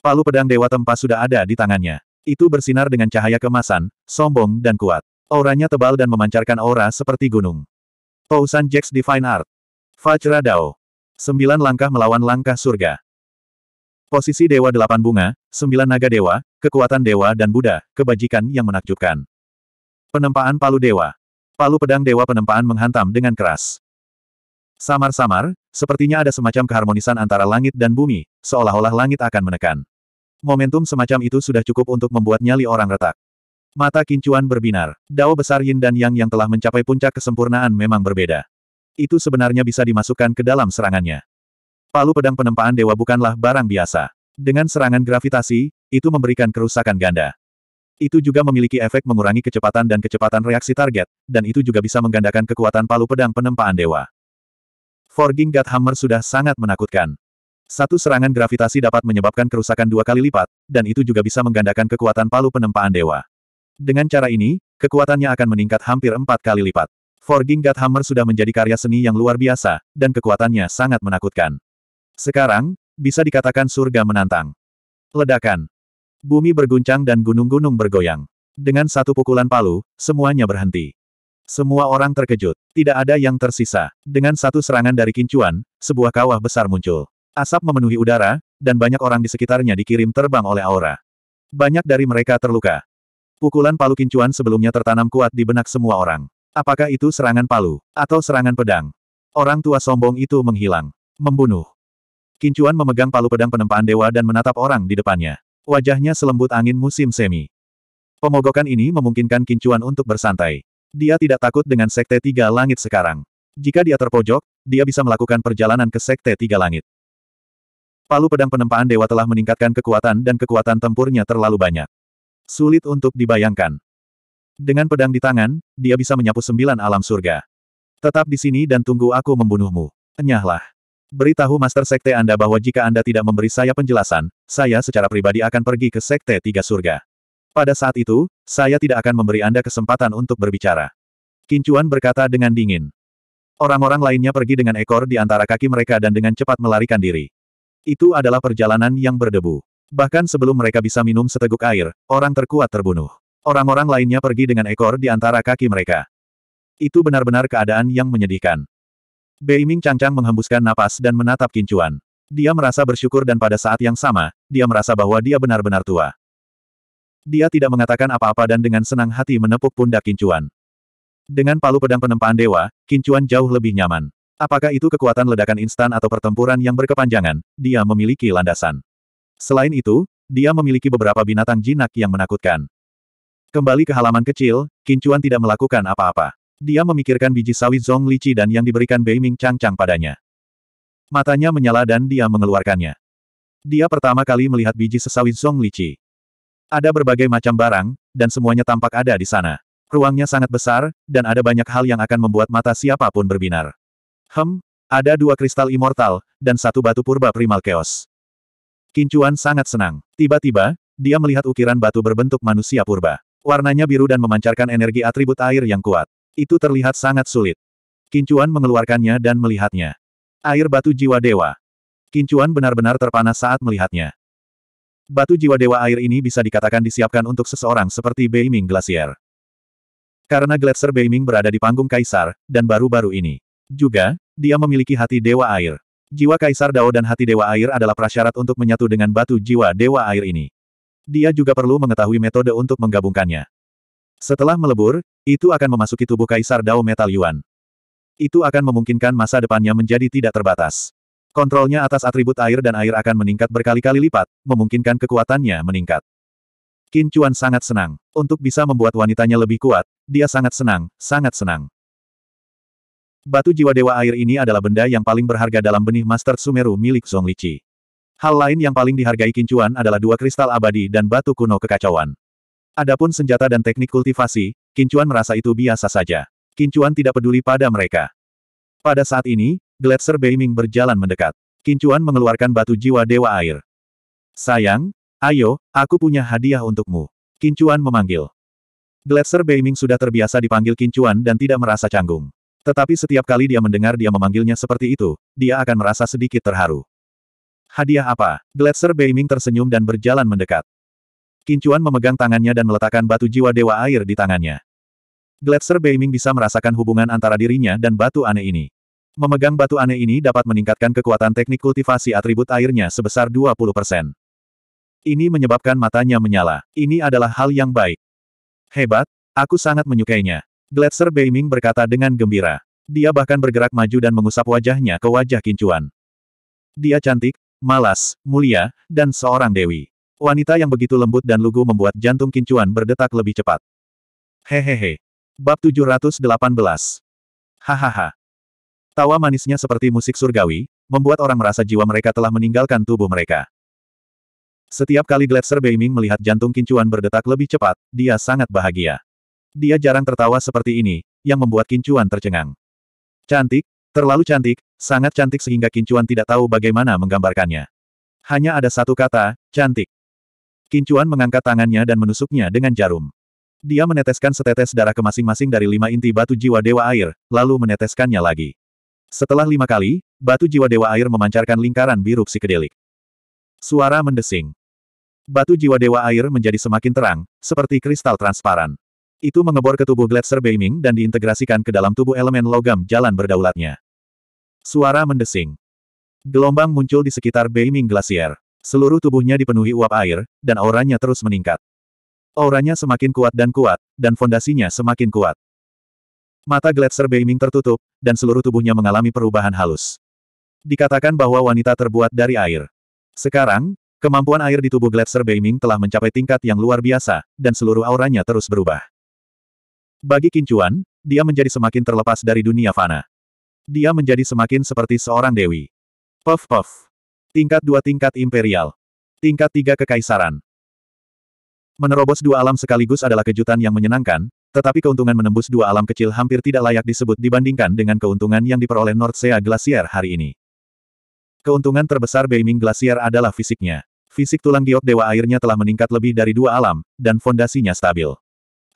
Palu pedang Dewa Tempa sudah ada di tangannya. Itu bersinar dengan cahaya kemasan, sombong dan kuat. Auranya tebal dan memancarkan aura seperti gunung. Ousan Jax Divine Art. Fajra Dao. Sembilan langkah melawan langkah surga. Posisi Dewa Delapan Bunga, Sembilan Naga Dewa, Kekuatan Dewa dan Buddha, kebajikan yang menakjubkan. Penempaan Palu Dewa. Palu Pedang Dewa penempaan menghantam dengan keras. Samar-samar, sepertinya ada semacam keharmonisan antara langit dan bumi, seolah-olah langit akan menekan. Momentum semacam itu sudah cukup untuk membuat nyali orang retak. Mata kincuan berbinar. Dao besar Yin dan Yang yang telah mencapai puncak kesempurnaan memang berbeda. Itu sebenarnya bisa dimasukkan ke dalam serangannya. Palu pedang penempaan dewa bukanlah barang biasa. Dengan serangan gravitasi, itu memberikan kerusakan ganda. Itu juga memiliki efek mengurangi kecepatan dan kecepatan reaksi target, dan itu juga bisa menggandakan kekuatan palu pedang penempaan dewa. Forging God Hammer sudah sangat menakutkan. Satu serangan gravitasi dapat menyebabkan kerusakan dua kali lipat, dan itu juga bisa menggandakan kekuatan palu penempaan dewa. Dengan cara ini, kekuatannya akan meningkat hampir empat kali lipat. Forging God Hammer sudah menjadi karya seni yang luar biasa, dan kekuatannya sangat menakutkan. Sekarang, bisa dikatakan surga menantang. Ledakan. Bumi berguncang dan gunung-gunung bergoyang. Dengan satu pukulan palu, semuanya berhenti. Semua orang terkejut. Tidak ada yang tersisa. Dengan satu serangan dari kincuan, sebuah kawah besar muncul. Asap memenuhi udara, dan banyak orang di sekitarnya dikirim terbang oleh aura. Banyak dari mereka terluka, Pukulan palu kincuan sebelumnya tertanam kuat di benak semua orang. Apakah itu serangan palu, atau serangan pedang? Orang tua sombong itu menghilang. Membunuh. Kincuan memegang palu pedang penempaan dewa dan menatap orang di depannya. Wajahnya selembut angin musim semi. Pemogokan ini memungkinkan Kincuan untuk bersantai. Dia tidak takut dengan Sekte Tiga Langit sekarang. Jika dia terpojok, dia bisa melakukan perjalanan ke Sekte Tiga Langit. Palu pedang penempaan dewa telah meningkatkan kekuatan dan kekuatan tempurnya terlalu banyak. Sulit untuk dibayangkan. Dengan pedang di tangan, dia bisa menyapu sembilan alam surga. Tetap di sini dan tunggu aku membunuhmu. Enyahlah. Beritahu Master Sekte Anda bahwa jika Anda tidak memberi saya penjelasan, saya secara pribadi akan pergi ke Sekte Tiga Surga. Pada saat itu, saya tidak akan memberi Anda kesempatan untuk berbicara. Kincuan berkata dengan dingin. Orang-orang lainnya pergi dengan ekor di antara kaki mereka dan dengan cepat melarikan diri. Itu adalah perjalanan yang berdebu. Bahkan sebelum mereka bisa minum seteguk air, orang terkuat terbunuh. Orang-orang lainnya pergi dengan ekor di antara kaki mereka. Itu benar-benar keadaan yang menyedihkan. Beiming cangcang menghembuskan napas dan menatap kincuan. Dia merasa bersyukur dan pada saat yang sama, dia merasa bahwa dia benar-benar tua. Dia tidak mengatakan apa-apa dan dengan senang hati menepuk pundak kincuan. Dengan palu pedang penempaan dewa, kincuan jauh lebih nyaman. Apakah itu kekuatan ledakan instan atau pertempuran yang berkepanjangan, dia memiliki landasan. Selain itu, dia memiliki beberapa binatang jinak yang menakutkan. Kembali ke halaman kecil, Kincuan tidak melakukan apa-apa. Dia memikirkan biji sawi zong lici dan yang diberikan Beiming Changchang padanya. Matanya menyala dan dia mengeluarkannya. Dia pertama kali melihat biji sesawi zong lici. Ada berbagai macam barang, dan semuanya tampak ada di sana. Ruangnya sangat besar, dan ada banyak hal yang akan membuat mata siapapun berbinar. Hem, ada dua kristal immortal, dan satu batu purba primal chaos. Kincuan sangat senang. Tiba-tiba, dia melihat ukiran batu berbentuk manusia purba. Warnanya biru dan memancarkan energi atribut air yang kuat. Itu terlihat sangat sulit. Kincuan mengeluarkannya dan melihatnya. Air batu jiwa dewa. Kincuan benar-benar terpana saat melihatnya. Batu jiwa dewa air ini bisa dikatakan disiapkan untuk seseorang seperti Beiming Glacier. Karena Glacier Beiming berada di panggung kaisar, dan baru-baru ini. Juga, dia memiliki hati dewa air. Jiwa Kaisar Dao dan hati Dewa Air adalah prasyarat untuk menyatu dengan batu jiwa Dewa Air ini. Dia juga perlu mengetahui metode untuk menggabungkannya. Setelah melebur, itu akan memasuki tubuh Kaisar Dao Metal Yuan. Itu akan memungkinkan masa depannya menjadi tidak terbatas. Kontrolnya atas atribut air dan air akan meningkat berkali-kali lipat, memungkinkan kekuatannya meningkat. Kincuan sangat senang. Untuk bisa membuat wanitanya lebih kuat, dia sangat senang, sangat senang. Batu jiwa Dewa Air ini adalah benda yang paling berharga dalam benih Master Sumeru milik Zonglichi. Hal lain yang paling dihargai Kincuan adalah dua kristal abadi dan batu kuno kekacauan. Adapun senjata dan teknik kultivasi, Kincuan merasa itu biasa saja. Kincuan tidak peduli pada mereka. Pada saat ini, Gletser Beiming berjalan mendekat. Kincuan mengeluarkan batu jiwa Dewa Air. Sayang, ayo, aku punya hadiah untukmu. Kincuan memanggil. Gletser Beiming sudah terbiasa dipanggil Kincuan dan tidak merasa canggung. Tetapi setiap kali dia mendengar dia memanggilnya seperti itu, dia akan merasa sedikit terharu. Hadiah apa? Gletser Beiming tersenyum dan berjalan mendekat. Kincuan memegang tangannya dan meletakkan batu jiwa dewa air di tangannya. Gletser Beiming bisa merasakan hubungan antara dirinya dan batu aneh ini. Memegang batu aneh ini dapat meningkatkan kekuatan teknik kultivasi atribut airnya sebesar 20%. Ini menyebabkan matanya menyala. Ini adalah hal yang baik. Hebat, aku sangat menyukainya. Gletser Beiming berkata dengan gembira. Dia bahkan bergerak maju dan mengusap wajahnya ke wajah Kincuan. Dia cantik, malas, mulia, dan seorang dewi. Wanita yang begitu lembut dan lugu membuat jantung Kincuan berdetak lebih cepat. Hehehe. Bab 718. Hahaha. Tawa manisnya seperti musik surgawi, membuat orang merasa jiwa mereka telah meninggalkan tubuh mereka. Setiap kali Gletser Beiming melihat jantung Kincuan berdetak lebih cepat, dia sangat bahagia. Dia jarang tertawa seperti ini, yang membuat Kincuan tercengang. Cantik, terlalu cantik, sangat cantik sehingga Kincuan tidak tahu bagaimana menggambarkannya. Hanya ada satu kata, cantik. Kincuan mengangkat tangannya dan menusuknya dengan jarum. Dia meneteskan setetes darah ke masing-masing dari lima inti batu jiwa dewa air, lalu meneteskannya lagi. Setelah lima kali, batu jiwa dewa air memancarkan lingkaran biru psikedelik. Suara mendesing. Batu jiwa dewa air menjadi semakin terang, seperti kristal transparan. Itu mengebor ke tubuh Gletser Beiming dan diintegrasikan ke dalam tubuh elemen logam jalan berdaulatnya. Suara mendesing. Gelombang muncul di sekitar Beiming Glacier. Seluruh tubuhnya dipenuhi uap air, dan auranya terus meningkat. Auranya semakin kuat dan kuat, dan fondasinya semakin kuat. Mata Gletser Beiming tertutup, dan seluruh tubuhnya mengalami perubahan halus. Dikatakan bahwa wanita terbuat dari air. Sekarang, kemampuan air di tubuh Gletser Beiming telah mencapai tingkat yang luar biasa, dan seluruh auranya terus berubah. Bagi Kincuan, dia menjadi semakin terlepas dari dunia fana. Dia menjadi semakin seperti seorang dewi. Puff puff. Tingkat dua tingkat imperial. Tingkat tiga kekaisaran. Menerobos dua alam sekaligus adalah kejutan yang menyenangkan, tetapi keuntungan menembus dua alam kecil hampir tidak layak disebut dibandingkan dengan keuntungan yang diperoleh Nordsea Glacier hari ini. Keuntungan terbesar Beiming Glacier adalah fisiknya. Fisik tulang giok dewa airnya telah meningkat lebih dari dua alam, dan fondasinya stabil.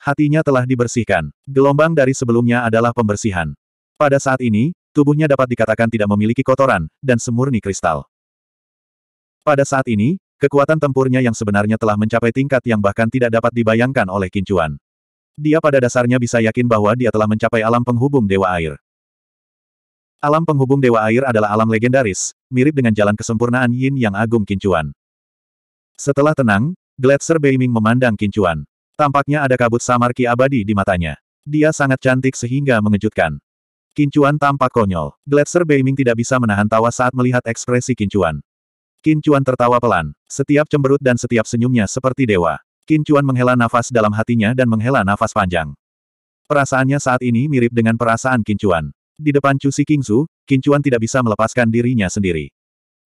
Hatinya telah dibersihkan. Gelombang dari sebelumnya adalah pembersihan. Pada saat ini, tubuhnya dapat dikatakan tidak memiliki kotoran, dan semurni kristal. Pada saat ini, kekuatan tempurnya yang sebenarnya telah mencapai tingkat yang bahkan tidak dapat dibayangkan oleh Kincuan. Dia pada dasarnya bisa yakin bahwa dia telah mencapai alam penghubung Dewa Air. Alam penghubung Dewa Air adalah alam legendaris, mirip dengan jalan kesempurnaan Yin yang agung Kincuan. Setelah tenang, Gletser Beiming memandang Kincuan. Tampaknya ada kabut samar ki abadi di matanya. Dia sangat cantik sehingga mengejutkan. Kincuan tampak konyol. Gletser Beiming tidak bisa menahan tawa saat melihat ekspresi Kincuan. Kincuan tertawa pelan. Setiap cemberut dan setiap senyumnya seperti dewa. Kincuan menghela nafas dalam hatinya dan menghela nafas panjang. Perasaannya saat ini mirip dengan perasaan Kincuan. Di depan Chu Kingzu, Kincuan tidak bisa melepaskan dirinya sendiri.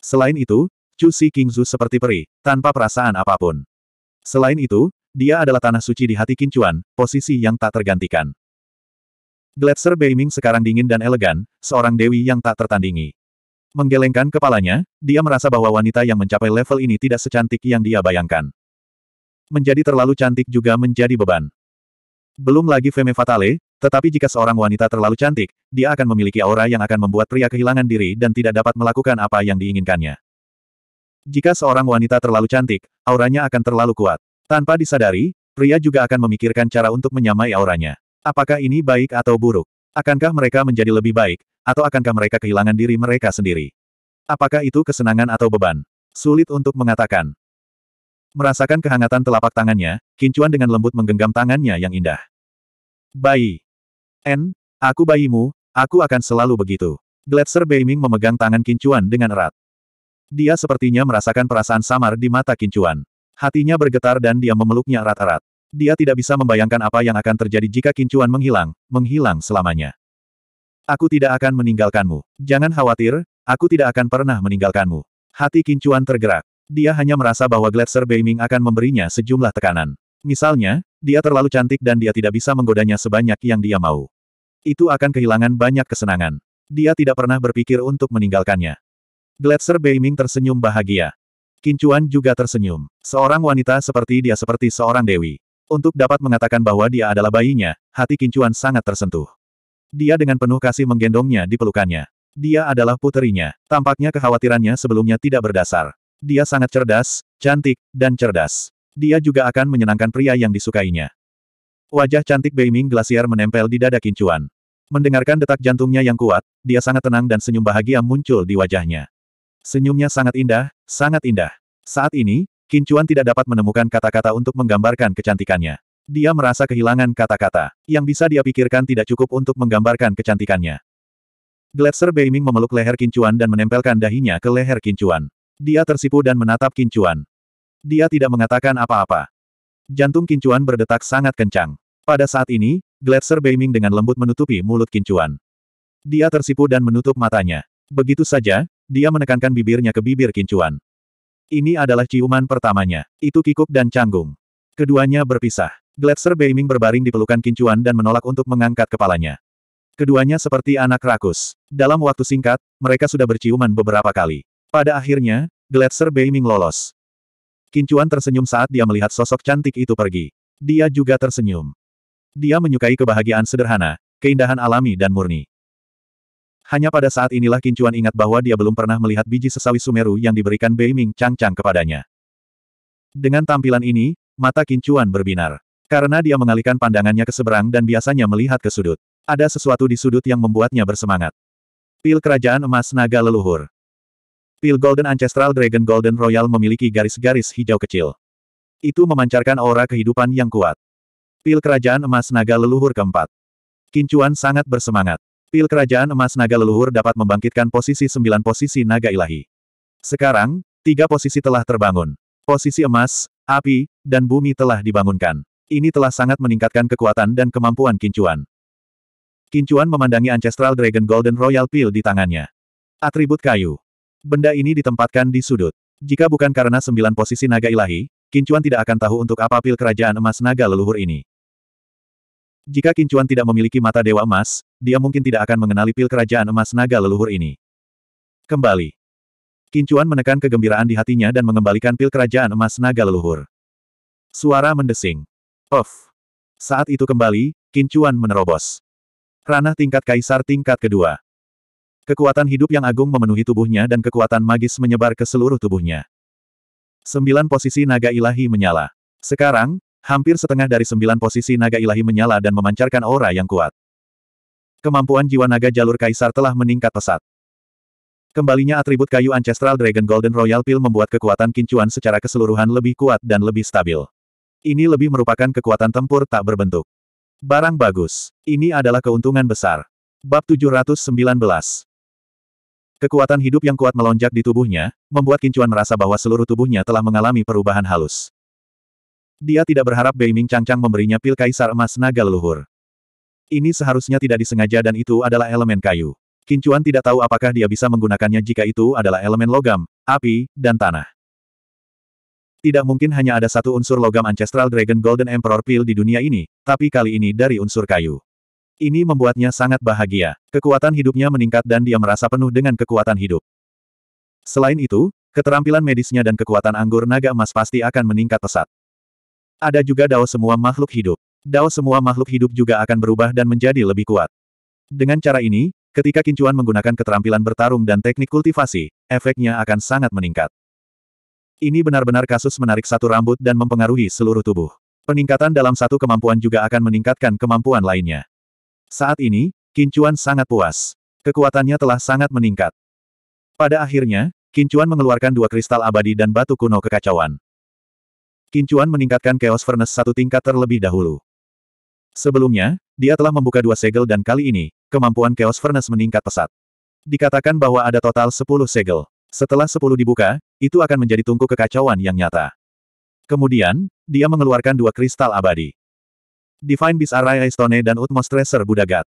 Selain itu, Chu Kingzu seperti peri, tanpa perasaan apapun. Selain itu, dia adalah tanah suci di hati Kincuan, posisi yang tak tergantikan. Gletser Beiming sekarang dingin dan elegan, seorang dewi yang tak tertandingi. Menggelengkan kepalanya, dia merasa bahwa wanita yang mencapai level ini tidak secantik yang dia bayangkan. Menjadi terlalu cantik juga menjadi beban. Belum lagi femme fatale, tetapi jika seorang wanita terlalu cantik, dia akan memiliki aura yang akan membuat pria kehilangan diri dan tidak dapat melakukan apa yang diinginkannya. Jika seorang wanita terlalu cantik, auranya akan terlalu kuat. Tanpa disadari, pria juga akan memikirkan cara untuk menyamai auranya. Apakah ini baik atau buruk? Akankah mereka menjadi lebih baik, atau akankah mereka kehilangan diri mereka sendiri? Apakah itu kesenangan atau beban? Sulit untuk mengatakan. Merasakan kehangatan telapak tangannya, Kincuan dengan lembut menggenggam tangannya yang indah. Bayi. N, aku bayimu, aku akan selalu begitu. Gletser Beiming memegang tangan Kincuan dengan erat. Dia sepertinya merasakan perasaan samar di mata Kincuan. Hatinya bergetar dan dia memeluknya erat-erat. Dia tidak bisa membayangkan apa yang akan terjadi jika kincuan menghilang, menghilang selamanya. Aku tidak akan meninggalkanmu. Jangan khawatir, aku tidak akan pernah meninggalkanmu. Hati kincuan tergerak. Dia hanya merasa bahwa Gletser Beiming akan memberinya sejumlah tekanan. Misalnya, dia terlalu cantik dan dia tidak bisa menggodanya sebanyak yang dia mau. Itu akan kehilangan banyak kesenangan. Dia tidak pernah berpikir untuk meninggalkannya. Gletser Beiming tersenyum bahagia. Kincuan juga tersenyum. Seorang wanita seperti dia seperti seorang dewi. Untuk dapat mengatakan bahwa dia adalah bayinya, hati Kincuan sangat tersentuh. Dia dengan penuh kasih menggendongnya di pelukannya. Dia adalah puterinya. Tampaknya kekhawatirannya sebelumnya tidak berdasar. Dia sangat cerdas, cantik, dan cerdas. Dia juga akan menyenangkan pria yang disukainya. Wajah cantik Beiming Glacier menempel di dada Kincuan. Mendengarkan detak jantungnya yang kuat, dia sangat tenang dan senyum bahagia muncul di wajahnya. Senyumnya sangat indah, sangat indah. Saat ini, Kincuan tidak dapat menemukan kata-kata untuk menggambarkan kecantikannya. Dia merasa kehilangan kata-kata, yang bisa dia pikirkan tidak cukup untuk menggambarkan kecantikannya. Gletser Beiming memeluk leher Kincuan dan menempelkan dahinya ke leher Kincuan. Dia tersipu dan menatap Kincuan. Dia tidak mengatakan apa-apa. Jantung Kincuan berdetak sangat kencang. Pada saat ini, Gletser Beiming dengan lembut menutupi mulut Kincuan. Dia tersipu dan menutup matanya. Begitu saja, dia menekankan bibirnya ke bibir kincuan. Ini adalah ciuman pertamanya. Itu kikuk dan canggung. Keduanya berpisah. Gletser Beiming berbaring di pelukan kincuan dan menolak untuk mengangkat kepalanya. Keduanya seperti anak rakus. Dalam waktu singkat, mereka sudah berciuman beberapa kali. Pada akhirnya, Gletser Beiming lolos. Kincuan tersenyum saat dia melihat sosok cantik itu pergi. Dia juga tersenyum. Dia menyukai kebahagiaan sederhana, keindahan alami dan murni. Hanya pada saat inilah Kincuan ingat bahwa dia belum pernah melihat biji sesawi Sumeru yang diberikan Bei Ming Changchang kepadanya. Dengan tampilan ini, mata Kincuan berbinar. Karena dia mengalihkan pandangannya ke seberang dan biasanya melihat ke sudut. Ada sesuatu di sudut yang membuatnya bersemangat. Pil Kerajaan Emas Naga Leluhur Pil Golden Ancestral Dragon Golden Royal memiliki garis-garis hijau kecil. Itu memancarkan aura kehidupan yang kuat. Pil Kerajaan Emas Naga Leluhur keempat. Kincuan sangat bersemangat. Pil Kerajaan Emas Naga Leluhur dapat membangkitkan posisi sembilan posisi naga ilahi. Sekarang, tiga posisi telah terbangun. Posisi emas, api, dan bumi telah dibangunkan. Ini telah sangat meningkatkan kekuatan dan kemampuan Kincuan. Kincuan memandangi Ancestral Dragon Golden Royal Pil di tangannya. Atribut kayu. Benda ini ditempatkan di sudut. Jika bukan karena sembilan posisi naga ilahi, Kincuan tidak akan tahu untuk apa pil kerajaan emas naga leluhur ini. Jika Kincuan tidak memiliki mata Dewa Emas, dia mungkin tidak akan mengenali pil kerajaan emas naga leluhur ini. Kembali. Kincuan menekan kegembiraan di hatinya dan mengembalikan pil kerajaan emas naga leluhur. Suara mendesing. Of. Saat itu kembali, Kincuan menerobos. Ranah tingkat kaisar tingkat kedua. Kekuatan hidup yang agung memenuhi tubuhnya dan kekuatan magis menyebar ke seluruh tubuhnya. Sembilan posisi naga ilahi menyala. Sekarang, Hampir setengah dari sembilan posisi naga ilahi menyala dan memancarkan aura yang kuat. Kemampuan jiwa naga jalur kaisar telah meningkat pesat. Kembalinya atribut kayu Ancestral Dragon Golden Royal Pill membuat kekuatan kincuan secara keseluruhan lebih kuat dan lebih stabil. Ini lebih merupakan kekuatan tempur tak berbentuk. Barang bagus. Ini adalah keuntungan besar. Bab 719 Kekuatan hidup yang kuat melonjak di tubuhnya, membuat kincuan merasa bahwa seluruh tubuhnya telah mengalami perubahan halus. Dia tidak berharap Beiming Changchang memberinya pil kaisar emas naga leluhur. Ini seharusnya tidak disengaja dan itu adalah elemen kayu. Kincuan tidak tahu apakah dia bisa menggunakannya jika itu adalah elemen logam, api, dan tanah. Tidak mungkin hanya ada satu unsur logam Ancestral Dragon Golden Emperor Peel di dunia ini, tapi kali ini dari unsur kayu. Ini membuatnya sangat bahagia. Kekuatan hidupnya meningkat dan dia merasa penuh dengan kekuatan hidup. Selain itu, keterampilan medisnya dan kekuatan anggur naga emas pasti akan meningkat pesat. Ada juga dao semua makhluk hidup. Dao semua makhluk hidup juga akan berubah dan menjadi lebih kuat. Dengan cara ini, ketika Kincuan menggunakan keterampilan bertarung dan teknik kultivasi, efeknya akan sangat meningkat. Ini benar-benar kasus menarik satu rambut dan mempengaruhi seluruh tubuh. Peningkatan dalam satu kemampuan juga akan meningkatkan kemampuan lainnya. Saat ini, Kincuan sangat puas. Kekuatannya telah sangat meningkat. Pada akhirnya, Kincuan mengeluarkan dua kristal abadi dan batu kuno kekacauan. Kincuan meningkatkan Chaos Furnace satu tingkat terlebih dahulu. Sebelumnya, dia telah membuka dua segel dan kali ini, kemampuan Chaos Furnace meningkat pesat. Dikatakan bahwa ada total 10 segel. Setelah 10 dibuka, itu akan menjadi tungku kekacauan yang nyata. Kemudian, dia mengeluarkan dua kristal abadi. Divine Beast Array Stone dan Utmost Treasure Buddha God.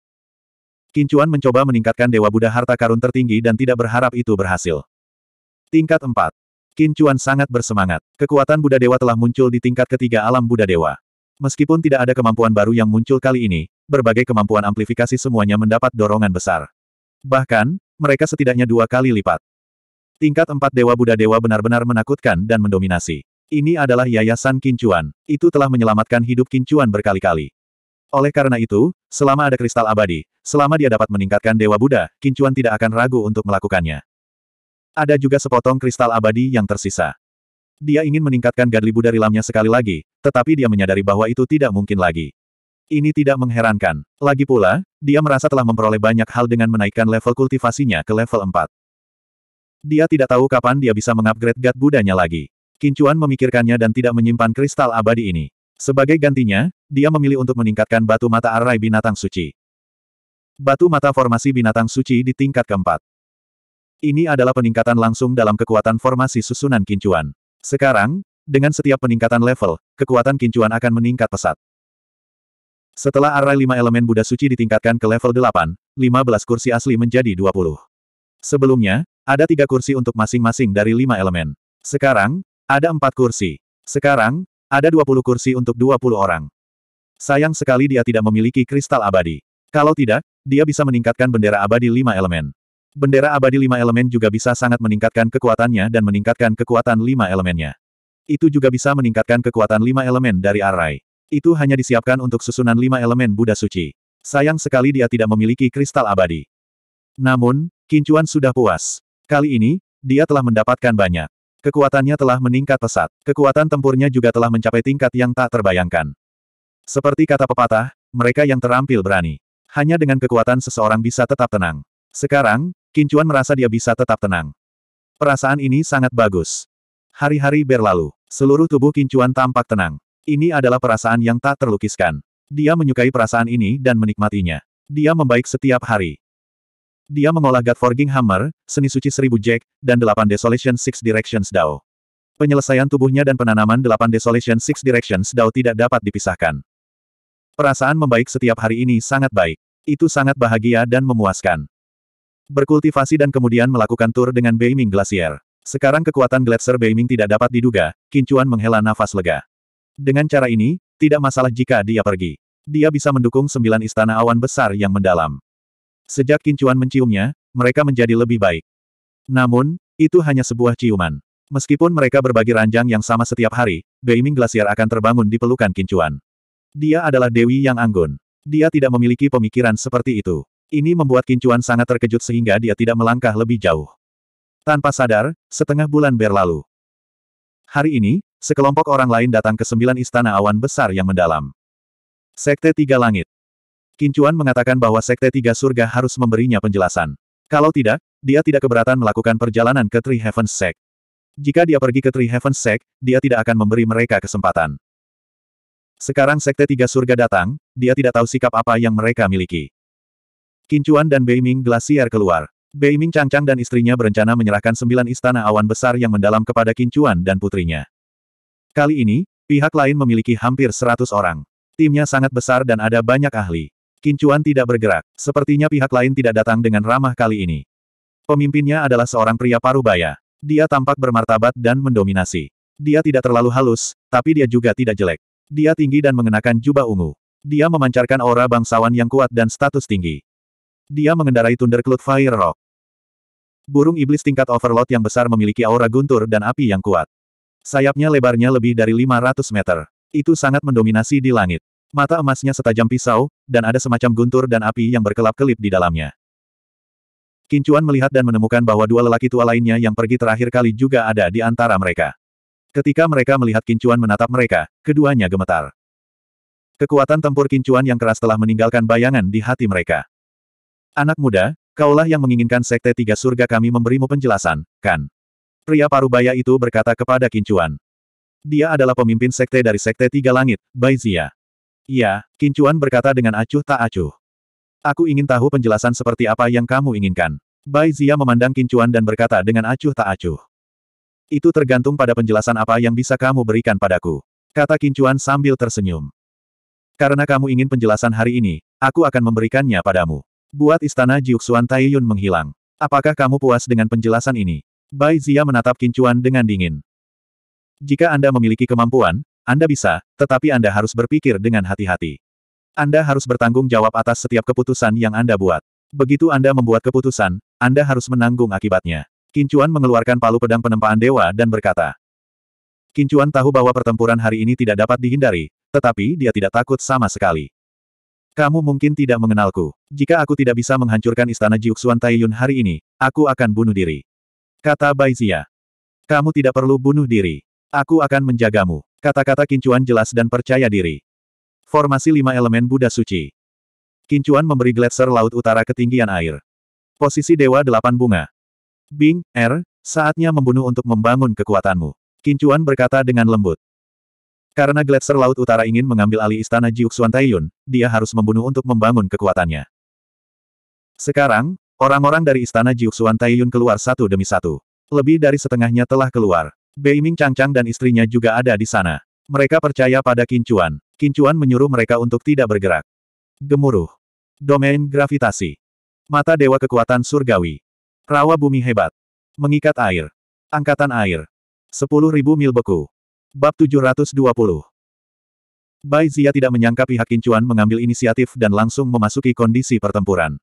Kincuan mencoba meningkatkan Dewa Buddha harta karun tertinggi dan tidak berharap itu berhasil. Tingkat 4. Qin Chuan sangat bersemangat. Kekuatan Buddha Dewa telah muncul di tingkat ketiga alam Buddha Dewa. Meskipun tidak ada kemampuan baru yang muncul kali ini, berbagai kemampuan amplifikasi semuanya mendapat dorongan besar. Bahkan, mereka setidaknya dua kali lipat. Tingkat empat Dewa Buddha Dewa benar-benar menakutkan dan mendominasi. Ini adalah yayasan Kincuan. Itu telah menyelamatkan hidup Kincuan berkali-kali. Oleh karena itu, selama ada kristal abadi, selama dia dapat meningkatkan Dewa Buddha, Kincuan tidak akan ragu untuk melakukannya. Ada juga sepotong kristal abadi yang tersisa. Dia ingin meningkatkan gadlibu dari lamnya sekali lagi, tetapi dia menyadari bahwa itu tidak mungkin lagi. Ini tidak mengherankan. Lagi pula, dia merasa telah memperoleh banyak hal dengan menaikkan level kultivasinya ke level 4. Dia tidak tahu kapan dia bisa mengupgrade Gat Budanya lagi. Kincuan memikirkannya dan tidak menyimpan kristal abadi ini. Sebagai gantinya, dia memilih untuk meningkatkan batu mata arai binatang suci. Batu mata formasi binatang suci di tingkat keempat. Ini adalah peningkatan langsung dalam kekuatan formasi susunan kincuan. Sekarang, dengan setiap peningkatan level, kekuatan kincuan akan meningkat pesat. Setelah arai lima elemen Buddha suci ditingkatkan ke level delapan, lima belas kursi asli menjadi dua puluh. Sebelumnya, ada tiga kursi untuk masing-masing dari lima elemen. Sekarang, ada empat kursi. Sekarang, ada dua puluh kursi untuk dua puluh orang. Sayang sekali dia tidak memiliki kristal abadi. Kalau tidak, dia bisa meningkatkan bendera abadi lima elemen. Bendera abadi lima elemen juga bisa sangat meningkatkan kekuatannya dan meningkatkan kekuatan lima elemennya. Itu juga bisa meningkatkan kekuatan lima elemen dari Arai. Itu hanya disiapkan untuk susunan lima elemen Buddha Suci. Sayang sekali dia tidak memiliki kristal abadi. Namun, Kincuan sudah puas. Kali ini, dia telah mendapatkan banyak. Kekuatannya telah meningkat pesat. Kekuatan tempurnya juga telah mencapai tingkat yang tak terbayangkan. Seperti kata pepatah, mereka yang terampil berani. Hanya dengan kekuatan seseorang bisa tetap tenang. Sekarang, Kincuan merasa dia bisa tetap tenang. Perasaan ini sangat bagus. Hari-hari berlalu. Seluruh tubuh Kincuan tampak tenang. Ini adalah perasaan yang tak terlukiskan. Dia menyukai perasaan ini dan menikmatinya. Dia membaik setiap hari. Dia mengolah God Forging Hammer, seni suci seribu Jack, dan delapan Desolation Six Directions Dao. Penyelesaian tubuhnya dan penanaman delapan Desolation Six Directions Dao tidak dapat dipisahkan. Perasaan membaik setiap hari ini sangat baik. Itu sangat bahagia dan memuaskan berkultivasi dan kemudian melakukan tur dengan Beiming Glacier. Sekarang kekuatan gletser Beiming tidak dapat diduga, Kincuan menghela nafas lega. Dengan cara ini, tidak masalah jika dia pergi. Dia bisa mendukung sembilan istana awan besar yang mendalam. Sejak Kincuan menciumnya, mereka menjadi lebih baik. Namun, itu hanya sebuah ciuman. Meskipun mereka berbagi ranjang yang sama setiap hari, Beiming Glacier akan terbangun di pelukan Kincuan. Dia adalah Dewi yang anggun. Dia tidak memiliki pemikiran seperti itu. Ini membuat Kincuan sangat terkejut sehingga dia tidak melangkah lebih jauh. Tanpa sadar, setengah bulan berlalu. Hari ini, sekelompok orang lain datang ke sembilan istana awan besar yang mendalam. Sekte Tiga Langit Kincuan mengatakan bahwa Sekte Tiga Surga harus memberinya penjelasan. Kalau tidak, dia tidak keberatan melakukan perjalanan ke Three Heavens Sect. Jika dia pergi ke Three Heavens Sect, dia tidak akan memberi mereka kesempatan. Sekarang Sekte Tiga Surga datang, dia tidak tahu sikap apa yang mereka miliki. Kincuan dan Beiming Glasier keluar. Beiming Changchang dan istrinya berencana menyerahkan sembilan istana awan besar yang mendalam kepada Kincuan dan putrinya. Kali ini, pihak lain memiliki hampir seratus orang. Timnya sangat besar dan ada banyak ahli. Kincuan tidak bergerak, sepertinya pihak lain tidak datang dengan ramah kali ini. Pemimpinnya adalah seorang pria parubaya. Dia tampak bermartabat dan mendominasi. Dia tidak terlalu halus, tapi dia juga tidak jelek. Dia tinggi dan mengenakan jubah ungu. Dia memancarkan aura bangsawan yang kuat dan status tinggi. Dia mengendarai Thundercloud Fire Rock. Burung iblis tingkat overload yang besar memiliki aura guntur dan api yang kuat. Sayapnya lebarnya lebih dari 500 meter. Itu sangat mendominasi di langit. Mata emasnya setajam pisau, dan ada semacam guntur dan api yang berkelap-kelip di dalamnya. Kincuan melihat dan menemukan bahwa dua lelaki tua lainnya yang pergi terakhir kali juga ada di antara mereka. Ketika mereka melihat Kincuan menatap mereka, keduanya gemetar. Kekuatan tempur Kincuan yang keras telah meninggalkan bayangan di hati mereka. Anak muda, kaulah yang menginginkan sekte tiga surga kami memberimu penjelasan, kan? Pria parubaya itu berkata kepada Kincuan. Dia adalah pemimpin sekte dari sekte tiga langit, Baizia. Iya, Kincuan berkata dengan acuh tak acuh. Aku ingin tahu penjelasan seperti apa yang kamu inginkan. Baizia memandang Kincuan dan berkata dengan acuh tak acuh. Itu tergantung pada penjelasan apa yang bisa kamu berikan padaku. Kata Kincuan sambil tersenyum. Karena kamu ingin penjelasan hari ini, aku akan memberikannya padamu. Buat istana Jiuxuan Taiyun menghilang. Apakah kamu puas dengan penjelasan ini? Bai Zia menatap Kincuan dengan dingin. Jika Anda memiliki kemampuan, Anda bisa, tetapi Anda harus berpikir dengan hati-hati. Anda harus bertanggung jawab atas setiap keputusan yang Anda buat. Begitu Anda membuat keputusan, Anda harus menanggung akibatnya. Kincuan mengeluarkan palu pedang penempaan dewa dan berkata, Kincuan tahu bahwa pertempuran hari ini tidak dapat dihindari, tetapi dia tidak takut sama sekali. Kamu mungkin tidak mengenalku. Jika aku tidak bisa menghancurkan istana Jiuxuan Taiyun hari ini, aku akan bunuh diri. Kata Bai Zia. Kamu tidak perlu bunuh diri. Aku akan menjagamu. Kata-kata Kincuan jelas dan percaya diri. Formasi lima elemen Buddha Suci. Kincuan memberi gletser laut utara ketinggian air. Posisi Dewa Delapan Bunga. Bing, Er, saatnya membunuh untuk membangun kekuatanmu. Kincuan berkata dengan lembut. Karena Gletser Laut Utara ingin mengambil alih istana Jiuxuan Taiyun, dia harus membunuh untuk membangun kekuatannya. Sekarang, orang-orang dari istana Jiuxuan Taiyun keluar satu demi satu. Lebih dari setengahnya telah keluar. Beiming Changchang dan istrinya juga ada di sana. Mereka percaya pada Kincuan. Kincuan menyuruh mereka untuk tidak bergerak. Gemuruh. Domain gravitasi. Mata dewa kekuatan surgawi. Rawa bumi hebat. Mengikat air. Angkatan air. Sepuluh ribu mil beku. Bab 720 Bai Zia tidak menyangka pihak Kincuan mengambil inisiatif dan langsung memasuki kondisi pertempuran.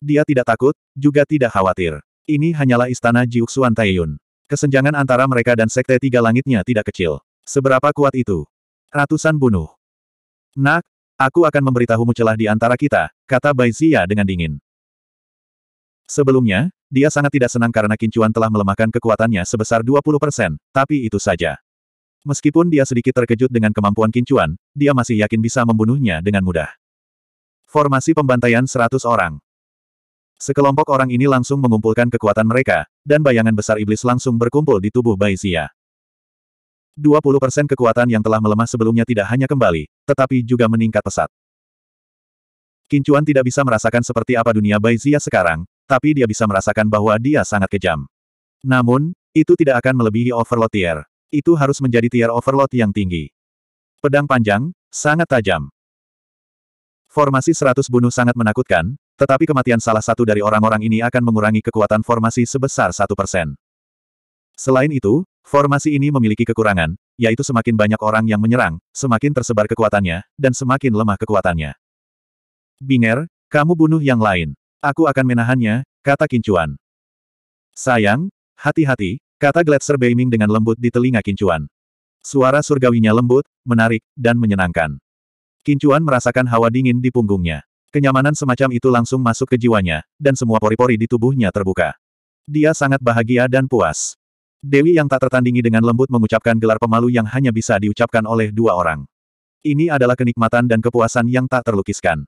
Dia tidak takut, juga tidak khawatir. Ini hanyalah istana Jiuxuan Taiyun. Kesenjangan antara mereka dan Sekte Tiga Langitnya tidak kecil. Seberapa kuat itu? Ratusan bunuh. Nak, aku akan memberitahumu celah di antara kita, kata Bai Zia dengan dingin. Sebelumnya, dia sangat tidak senang karena Kincuan telah melemahkan kekuatannya sebesar 20%, tapi itu saja. Meskipun dia sedikit terkejut dengan kemampuan kincuan, dia masih yakin bisa membunuhnya dengan mudah. Formasi pembantaian 100 orang. Sekelompok orang ini langsung mengumpulkan kekuatan mereka, dan bayangan besar iblis langsung berkumpul di tubuh Bai Xia. 20% kekuatan yang telah melemah sebelumnya tidak hanya kembali, tetapi juga meningkat pesat. Kincuan tidak bisa merasakan seperti apa dunia Bai Xia sekarang, tapi dia bisa merasakan bahwa dia sangat kejam. Namun, itu tidak akan melebihi Overlord Tier itu harus menjadi tier overload yang tinggi. Pedang panjang, sangat tajam. Formasi seratus bunuh sangat menakutkan, tetapi kematian salah satu dari orang-orang ini akan mengurangi kekuatan formasi sebesar satu persen. Selain itu, formasi ini memiliki kekurangan, yaitu semakin banyak orang yang menyerang, semakin tersebar kekuatannya, dan semakin lemah kekuatannya. Binger, kamu bunuh yang lain. Aku akan menahannya, kata Kincuan. Sayang, hati-hati, Kata Gletser Beiming dengan lembut di telinga Kincuan. Suara surgawinya lembut, menarik, dan menyenangkan. Kincuan merasakan hawa dingin di punggungnya. Kenyamanan semacam itu langsung masuk ke jiwanya, dan semua pori-pori di tubuhnya terbuka. Dia sangat bahagia dan puas. Dewi yang tak tertandingi dengan lembut mengucapkan gelar pemalu yang hanya bisa diucapkan oleh dua orang. Ini adalah kenikmatan dan kepuasan yang tak terlukiskan.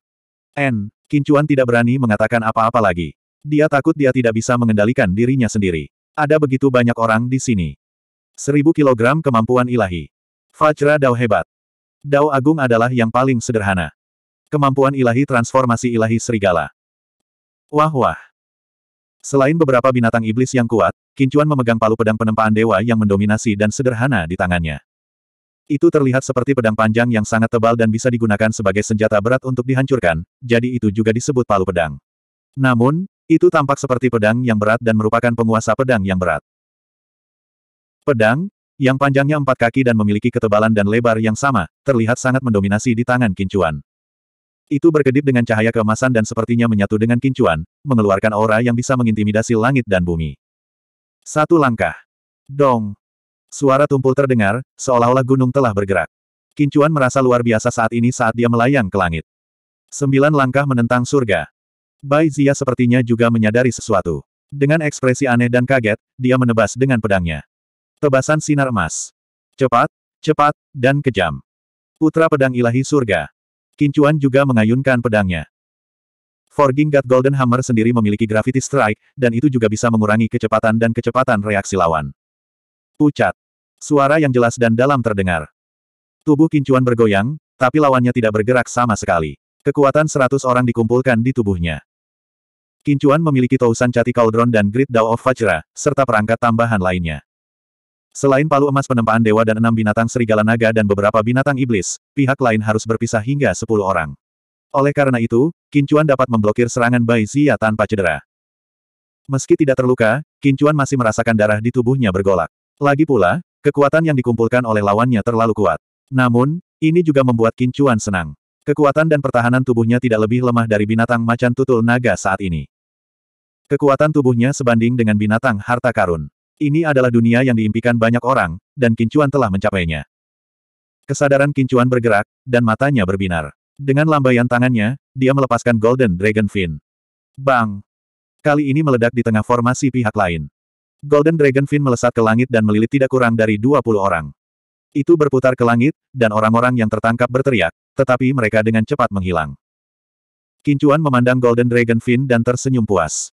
N. Kincuan tidak berani mengatakan apa-apa lagi. Dia takut dia tidak bisa mengendalikan dirinya sendiri. Ada begitu banyak orang di sini. Seribu kilogram kemampuan ilahi. Fajra Dao hebat. Dao Agung adalah yang paling sederhana. Kemampuan ilahi transformasi ilahi serigala. Wah wah. Selain beberapa binatang iblis yang kuat, Kincuan memegang palu pedang penempaan dewa yang mendominasi dan sederhana di tangannya. Itu terlihat seperti pedang panjang yang sangat tebal dan bisa digunakan sebagai senjata berat untuk dihancurkan, jadi itu juga disebut palu pedang. Namun, itu tampak seperti pedang yang berat dan merupakan penguasa pedang yang berat. Pedang, yang panjangnya empat kaki dan memiliki ketebalan dan lebar yang sama, terlihat sangat mendominasi di tangan Kincuan. Itu berkedip dengan cahaya keemasan dan sepertinya menyatu dengan Kincuan, mengeluarkan aura yang bisa mengintimidasi langit dan bumi. Satu langkah. Dong. Suara tumpul terdengar, seolah-olah gunung telah bergerak. Kincuan merasa luar biasa saat ini saat dia melayang ke langit. Sembilan langkah menentang surga. Bai Zia sepertinya juga menyadari sesuatu. Dengan ekspresi aneh dan kaget, dia menebas dengan pedangnya. Tebasan sinar emas. Cepat, cepat, dan kejam. Putra pedang ilahi surga. Kincuan juga mengayunkan pedangnya. Forging God Golden Hammer sendiri memiliki gravity strike, dan itu juga bisa mengurangi kecepatan dan kecepatan reaksi lawan. Pucat. Suara yang jelas dan dalam terdengar. Tubuh kincuan bergoyang, tapi lawannya tidak bergerak sama sekali. Kekuatan seratus orang dikumpulkan di tubuhnya. Kincuan memiliki Tousan Cati Cauldron dan grid Dao of Vajra, serta perangkat tambahan lainnya. Selain palu emas penempaan dewa dan enam binatang serigala naga dan beberapa binatang iblis, pihak lain harus berpisah hingga sepuluh orang. Oleh karena itu, Kincuan dapat memblokir serangan Bai Zia tanpa cedera. Meski tidak terluka, Kincuan masih merasakan darah di tubuhnya bergolak. Lagi pula, kekuatan yang dikumpulkan oleh lawannya terlalu kuat. Namun, ini juga membuat Kincuan senang. Kekuatan dan pertahanan tubuhnya tidak lebih lemah dari binatang macan tutul naga saat ini. Kekuatan tubuhnya sebanding dengan binatang harta karun. Ini adalah dunia yang diimpikan banyak orang, dan Kincuan telah mencapainya. Kesadaran Kincuan bergerak, dan matanya berbinar. Dengan lambaian tangannya, dia melepaskan Golden Dragon Fin. Bang! Kali ini meledak di tengah formasi pihak lain. Golden Dragon Fin melesat ke langit dan melilit tidak kurang dari 20 orang. Itu berputar ke langit, dan orang-orang yang tertangkap berteriak, tetapi mereka dengan cepat menghilang. Kincuan memandang Golden Dragon Fin dan tersenyum puas.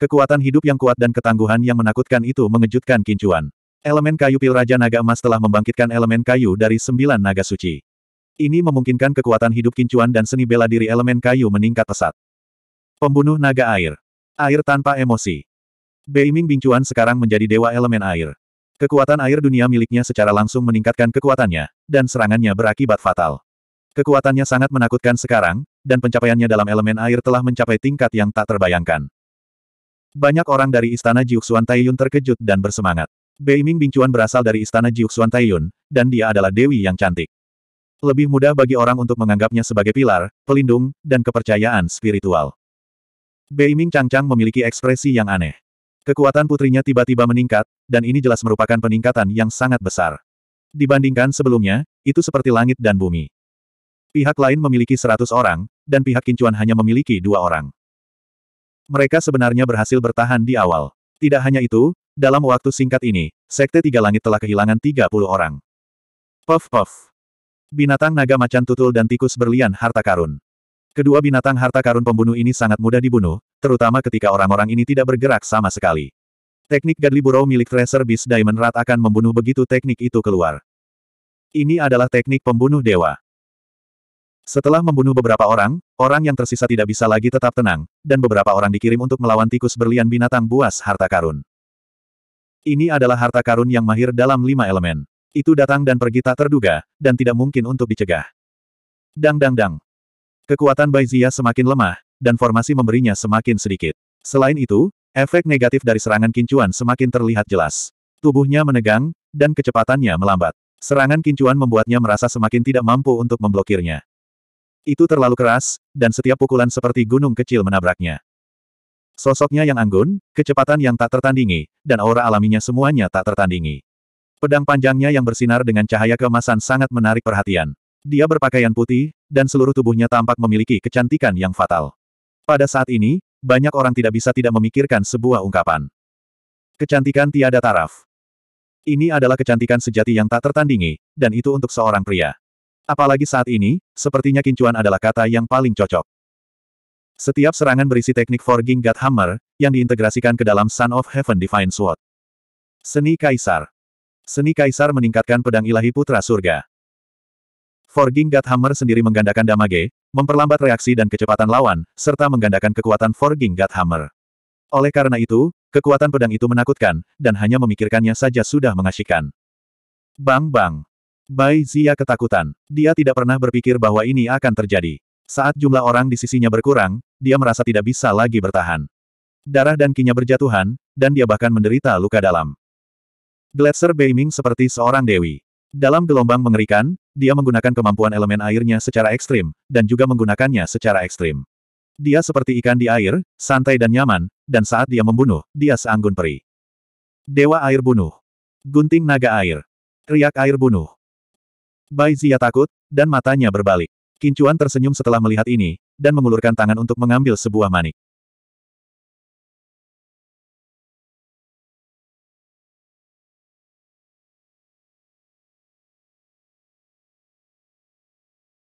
Kekuatan hidup yang kuat dan ketangguhan yang menakutkan itu mengejutkan Kincuan. Elemen kayu pil Raja Naga Emas telah membangkitkan elemen kayu dari sembilan naga suci. Ini memungkinkan kekuatan hidup Kincuan dan seni bela diri elemen kayu meningkat pesat. Pembunuh naga air. Air tanpa emosi. Beiming Bingcuan sekarang menjadi dewa elemen air. Kekuatan air dunia miliknya secara langsung meningkatkan kekuatannya, dan serangannya berakibat fatal. Kekuatannya sangat menakutkan sekarang, dan pencapaiannya dalam elemen air telah mencapai tingkat yang tak terbayangkan. Banyak orang dari istana Jiuxuan Taiyun terkejut dan bersemangat. Beiming Bingcuan berasal dari istana Jiuxuan Taiyun, dan dia adalah dewi yang cantik. Lebih mudah bagi orang untuk menganggapnya sebagai pilar, pelindung, dan kepercayaan spiritual. Beiming Changchang memiliki ekspresi yang aneh. Kekuatan putrinya tiba-tiba meningkat, dan ini jelas merupakan peningkatan yang sangat besar. Dibandingkan sebelumnya, itu seperti langit dan bumi. Pihak lain memiliki seratus orang, dan pihak Kincuan hanya memiliki dua orang. Mereka sebenarnya berhasil bertahan di awal. Tidak hanya itu, dalam waktu singkat ini, Sekte Tiga Langit telah kehilangan tiga puluh orang. Puff puff. Binatang naga macan tutul dan tikus berlian harta karun. Kedua binatang harta karun pembunuh ini sangat mudah dibunuh, terutama ketika orang-orang ini tidak bergerak sama sekali. Teknik Gadli Burrow milik Tracer Beast Diamond Rat akan membunuh begitu teknik itu keluar. Ini adalah teknik pembunuh dewa. Setelah membunuh beberapa orang, orang yang tersisa tidak bisa lagi tetap tenang, dan beberapa orang dikirim untuk melawan tikus berlian binatang buas harta karun. Ini adalah harta karun yang mahir dalam lima elemen. Itu datang dan pergi tak terduga, dan tidak mungkin untuk dicegah. Dang dang dang. Kekuatan Baizia semakin lemah, dan formasi memberinya semakin sedikit. Selain itu, efek negatif dari serangan kincuan semakin terlihat jelas. Tubuhnya menegang, dan kecepatannya melambat. Serangan kincuan membuatnya merasa semakin tidak mampu untuk memblokirnya. Itu terlalu keras, dan setiap pukulan seperti gunung kecil menabraknya. Sosoknya yang anggun, kecepatan yang tak tertandingi, dan aura alaminya semuanya tak tertandingi. Pedang panjangnya yang bersinar dengan cahaya kemasan sangat menarik perhatian. Dia berpakaian putih, dan seluruh tubuhnya tampak memiliki kecantikan yang fatal. Pada saat ini, banyak orang tidak bisa tidak memikirkan sebuah ungkapan. Kecantikan tiada taraf. Ini adalah kecantikan sejati yang tak tertandingi, dan itu untuk seorang pria. Apalagi saat ini, sepertinya kincuan adalah kata yang paling cocok. Setiap serangan berisi teknik Forging God Hammer, yang diintegrasikan ke dalam sun of Heaven Divine Sword. Seni Kaisar Seni Kaisar meningkatkan pedang ilahi putra surga. Forging God Hammer sendiri menggandakan damage, memperlambat reaksi dan kecepatan lawan, serta menggandakan kekuatan Forging God Hammer. Oleh karena itu, kekuatan pedang itu menakutkan, dan hanya memikirkannya saja sudah mengasyikan. Bang bang! Bai Zia ketakutan. Dia tidak pernah berpikir bahwa ini akan terjadi. Saat jumlah orang di sisinya berkurang, dia merasa tidak bisa lagi bertahan. Darah dan kinya berjatuhan, dan dia bahkan menderita luka dalam. Gletser Beiming seperti seorang dewi. Dalam gelombang mengerikan, dia menggunakan kemampuan elemen airnya secara ekstrim, dan juga menggunakannya secara ekstrim. Dia seperti ikan di air, santai dan nyaman, dan saat dia membunuh, dia seanggun peri. Dewa air bunuh. Gunting naga air. Riak air bunuh. Bai Zia takut, dan matanya berbalik. Kincuan tersenyum setelah melihat ini, dan mengulurkan tangan untuk mengambil sebuah manik.